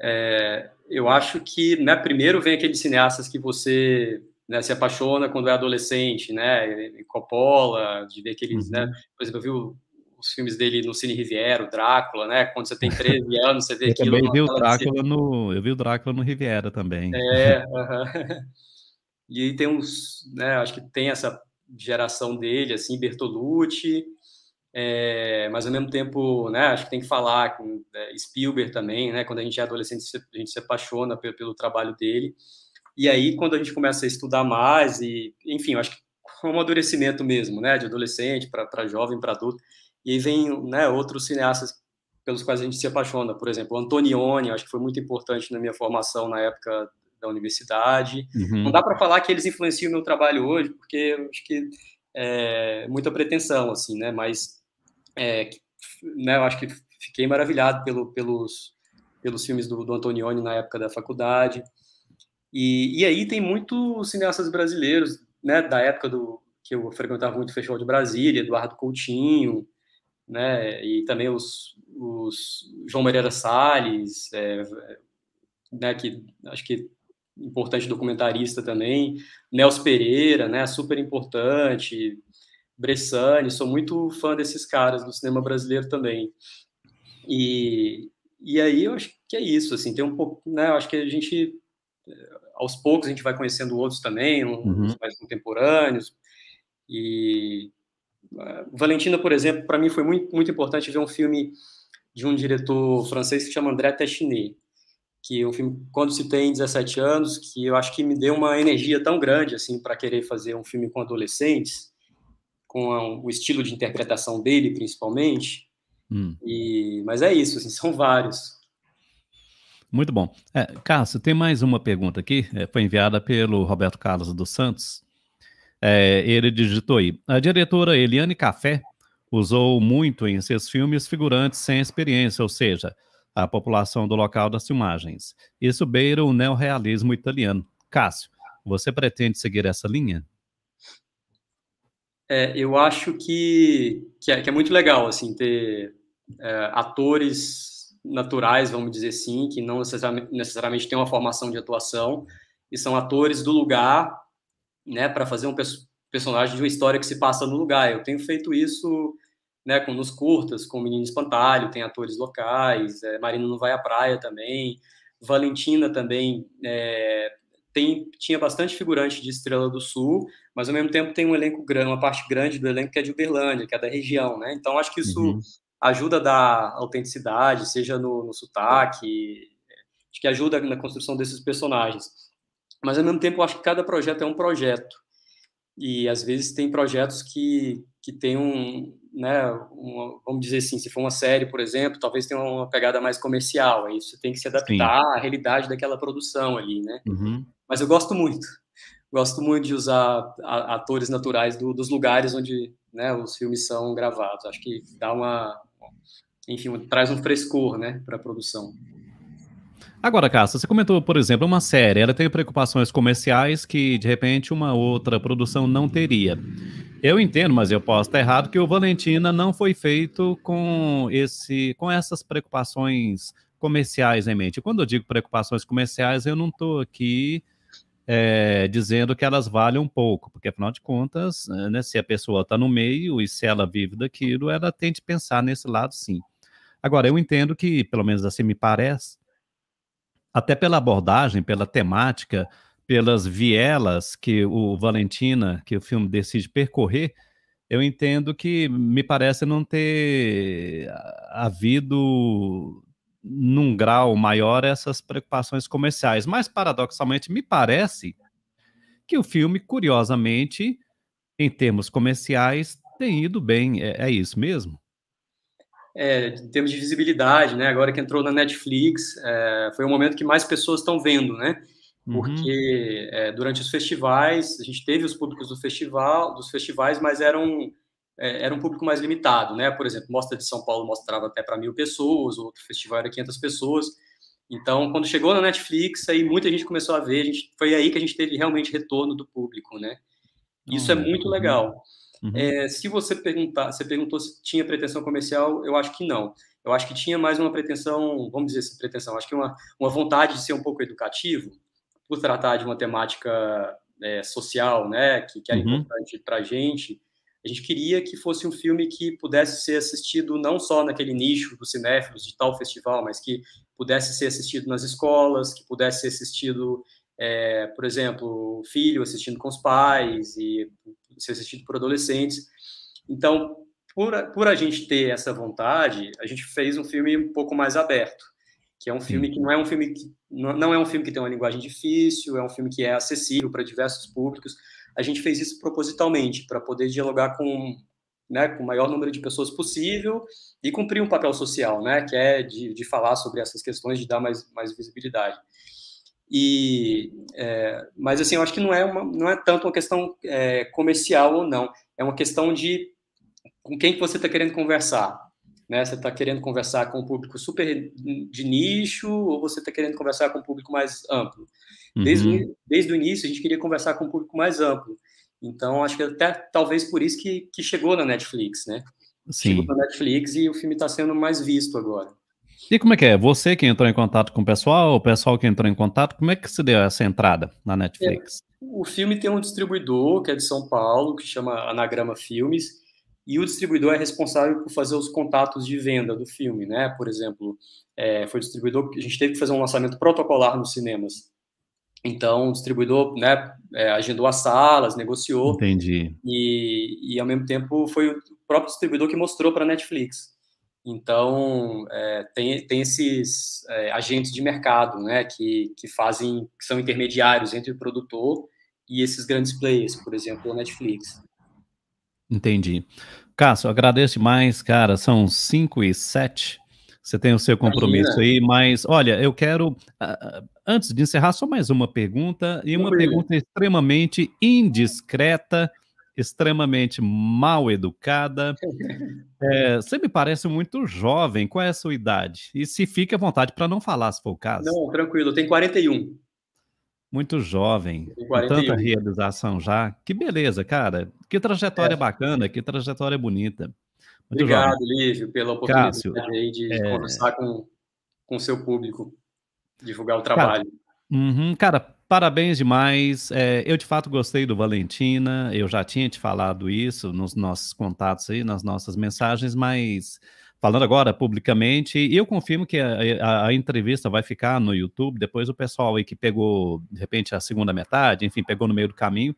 [SPEAKER 2] É, eu acho que, né, primeiro vem aqueles cineastas que você né, se apaixona quando é adolescente, né, Coppola, de ver aqueles, né, uhum. né, por exemplo, eu vi o, os filmes dele no Cine Riviera, o Drácula, né, quando você tem 13 [LAUGHS] anos, você vê eu aquilo. Também vi o assim. Drácula
[SPEAKER 1] no, eu vi o Drácula no Riviera também. É,
[SPEAKER 2] uh [LAUGHS] -huh. e tem uns, né, acho que tem essa geração dele, assim, Bertolucci, é, mas ao mesmo tempo, né, acho que tem que falar com é, Spielberg também, né, quando a gente é adolescente, a gente se apaixona pelo, pelo trabalho dele, e aí, quando a gente começa a estudar mais, e enfim, eu acho que é um amadurecimento mesmo, né? De adolescente para jovem, para adulto. E aí vem né, outros cineastas pelos quais a gente se apaixona. Por exemplo, Antonioni, acho que foi muito importante na minha formação na época da universidade. Uhum. Não dá para falar que eles influenciam o meu trabalho hoje, porque acho que é muita pretensão, assim, né? Mas é, né, eu acho que fiquei maravilhado pelo, pelos, pelos filmes do, do Antonioni na época da faculdade. E, e aí tem muitos cineastas brasileiros, né, da época do que eu frequentava muito o Festival de Brasília, Eduardo Coutinho, né, e também os, os João Moreira Salles, é, né, que acho que importante documentarista também, Nelson Pereira, né, super importante, Bressani, sou muito fã desses caras do cinema brasileiro também. E, e aí eu acho que é isso, assim, tem um pouco, né, eu acho que a gente aos poucos a gente vai conhecendo outros também, uhum. uns uhum. mais contemporâneos. E é, Valentina, por exemplo, para mim foi muito, muito importante ver um filme de um diretor francês que se chama André Téchiné que é um filme quando se tem 17 anos, que eu acho que me deu uma energia tão grande assim para querer fazer um filme com adolescentes, com a, o estilo de interpretação dele principalmente. Hum. E mas é isso, assim, são vários.
[SPEAKER 1] Muito bom. É, Cássio, tem mais uma pergunta aqui, é, foi enviada pelo Roberto Carlos dos Santos. É, ele digitou aí: a diretora Eliane Café usou muito em seus filmes figurantes sem experiência, ou seja, a população do local das filmagens. Isso beira o neorrealismo italiano. Cássio, você pretende seguir essa linha?
[SPEAKER 2] É, eu acho que, que, é, que é muito legal assim ter é, atores naturais, vamos dizer assim, que não necessariamente, necessariamente têm uma formação de atuação e são atores do lugar, né, para fazer um personagem de uma história que se passa no lugar. Eu tenho feito isso, né, com nos curtas, com o Menino Espantalho, tem atores locais, é, Marina não vai à praia também, Valentina também é, tem, tinha bastante figurante de Estrela do Sul, mas ao mesmo tempo tem um elenco grande, uma parte grande do elenco que é de Uberlândia, que é da região, né? Então acho que isso uhum ajuda da autenticidade, seja no, no sotaque, acho que ajuda na construção desses personagens. Mas ao mesmo tempo, eu acho que cada projeto é um projeto. E às vezes tem projetos que, que tem um, né, vamos dizer assim, se for uma série, por exemplo, talvez tenha uma pegada mais comercial. Aí você tem que se adaptar Sim. à realidade daquela produção ali, né? Uhum. Mas eu gosto muito. Gosto muito de usar atores naturais do, dos lugares onde né, os filmes são gravados. Acho que dá uma, enfim, traz um frescor, né, para a produção.
[SPEAKER 1] Agora, Cássio, você comentou, por exemplo, uma série, ela tem preocupações comerciais que, de repente, uma outra produção não teria. Eu entendo, mas eu posso estar errado, que o Valentina não foi feito com, esse, com essas preocupações comerciais em mente. Quando eu digo preocupações comerciais, eu não estou aqui é, dizendo que elas valem um pouco, porque afinal de contas, né, né se a pessoa está no meio e se ela vive daquilo, ela tem de pensar nesse lado sim. Agora, eu entendo que, pelo menos assim me parece, até pela abordagem, pela temática, pelas vielas que o Valentina, que o filme decide percorrer, eu entendo que me parece não ter havido num grau maior essas preocupações comerciais. Mas, paradoxalmente, me parece que o filme, curiosamente, em termos comerciais, tem ido bem. É, é isso mesmo?
[SPEAKER 2] É, em termos de visibilidade, né? Agora que entrou na Netflix, é, foi o momento que mais pessoas estão vendo, né? Uhum. Porque uhum. durante os festivais, a gente teve os públicos do festival, dos festivais, mas eram é, era um público mais limitado, né? Por exemplo, Mostra de São Paulo mostrava até para mil pessoas, outro festival era 500 pessoas. Então, quando chegou na Netflix, aí muita gente começou a ver, a gente, foi aí que a gente teve realmente retorno do público, né? Isso é uhum. é muito legal. Uhum. É, se você perguntar, você perguntou se tinha pretensão comercial, eu acho que não. Eu acho que tinha mais uma pretensão, vamos dizer assim, pretensão, acho que uma, uma vontade de ser um pouco educativo, por tratar de uma temática é, social, né, que, que era é uhum. importante para a gente, a gente queria que fosse um filme que pudesse ser assistido não só naquele nicho dos cinéfilos de tal festival, mas que pudesse ser assistido nas escolas, que pudesse ser assistido, é, por exemplo, o filho assistindo com os pais e ser assistido por adolescentes. Então, por a, por a gente ter essa vontade, a gente fez um filme um pouco mais aberto, que é um filme que não é um filme que não é um filme que tem uma linguagem difícil, é um filme que é acessível para diversos públicos a gente fez isso propositalmente, para poder dialogar com, né, com o maior número de pessoas possível e cumprir um papel social, né, que é de, de falar sobre essas questões, de dar mais, mais visibilidade. E, é, mas assim, eu acho que não é, uma, não é tanto uma questão é, comercial ou não, é uma questão de com quem que você está querendo conversar, né? Você está querendo conversar com um público super de nicho ou você está querendo conversar com um público mais amplo? Uhum. Desde, desde o início, a gente queria conversar com um público mais amplo. Então, acho que até talvez por isso que, que chegou na Netflix, né? Sim. Chegou na Netflix e o filme está sendo mais visto agora.
[SPEAKER 1] E como é que é? Você que entrou em contato com o pessoal, o pessoal que entrou em contato, como é que se deu essa entrada na
[SPEAKER 2] Netflix? É, o filme tem um distribuidor que é de São Paulo, que chama Anagrama Filmes, e o distribuidor é responsável por fazer os contatos de venda do filme, né? Por exemplo, é, foi o distribuidor que a gente teve que fazer um lançamento protocolar nos cinemas. Então, o distribuidor né, é, agendou as salas, negociou. Entendi. E, e, ao mesmo tempo, foi o próprio distribuidor que mostrou para a Netflix. Então, é, tem, tem esses é, agentes de mercado né, que, que fazem, que são intermediários entre o produtor e esses grandes players, por exemplo, a Netflix.
[SPEAKER 1] Entendi. Cássio, agradeço mais, cara. São 5 e 7. Você tem o seu compromisso Imagina. aí, mas olha, eu quero, ah, ah, antes de encerrar, só mais uma pergunta, e uma pergunta extremamente indiscreta, extremamente mal educada. [LAUGHS] É, você me parece muito jovem, qual é a sua idade? E se fica à vontade para não falar, se for o caso. Não, tranquilo, eu tenho 41 muito jovem, com tanta realização já. Que beleza, cara. Que trajetória é. bacana, que trajetória bonita. Muito Obrigado, jovem.
[SPEAKER 2] Lívio, pela oportunidade Cássio, de é... conversar com o seu público, divulgar o trabalho.
[SPEAKER 1] Cara, uhum, cara parabéns demais. É, eu de fato gostei do Valentina, eu já tinha te falado isso nos nossos contatos aí, nas nossas mensagens, mas falando agora publicamente, e eu confirmo que a, a, a, entrevista vai ficar no YouTube, depois o pessoal aí que pegou, de repente, a segunda metade, enfim, pegou no meio do caminho,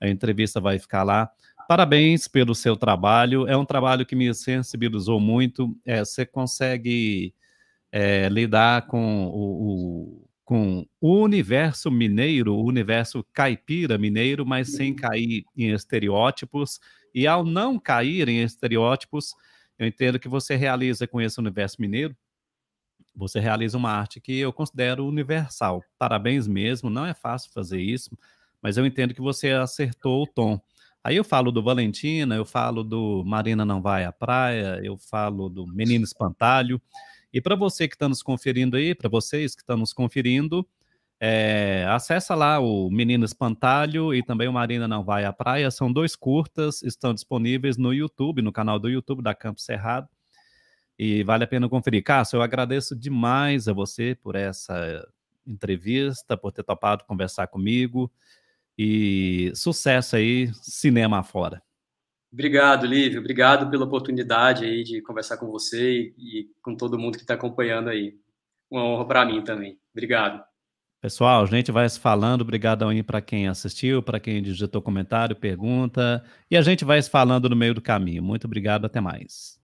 [SPEAKER 1] a entrevista vai ficar lá. Parabéns pelo seu trabalho, é um trabalho que me sensibilizou muito, é, você consegue é, lidar com o, o com o universo mineiro, o universo caipira mineiro, mas sem uhum. cair em estereótipos. E ao não cair em estereótipos, eu entendo que você realiza com esse universo mineiro, você realiza uma arte que eu considero universal. Parabéns mesmo, não é fácil fazer isso, mas eu entendo que você acertou o tom. Aí eu falo do Valentina, eu falo do Marina Não Vai à Praia, eu falo do Menino Espantalho. E para você que está nos conferindo aí, para vocês que estão nos conferindo, é, acessa lá o Menino Espantalho e também o Marina Não Vai à Praia. São dois curtas, estão disponíveis no YouTube, no canal do YouTube da Campo Cerrado. E vale a pena conferir. Cássio, eu agradeço demais a você por essa entrevista, por ter topado conversar comigo. E sucesso aí, cinema afora.
[SPEAKER 2] Obrigado, Lívio. Obrigado pela oportunidade aí de conversar com você e, e com todo mundo que está acompanhando aí. Uma honra para mim também. Obrigado.
[SPEAKER 1] Pessoal, a gente vai se falando. Obrigado aí para quem assistiu, para quem digitou comentário, pergunta. E a gente vai se falando no meio do caminho. Muito obrigado, até mais.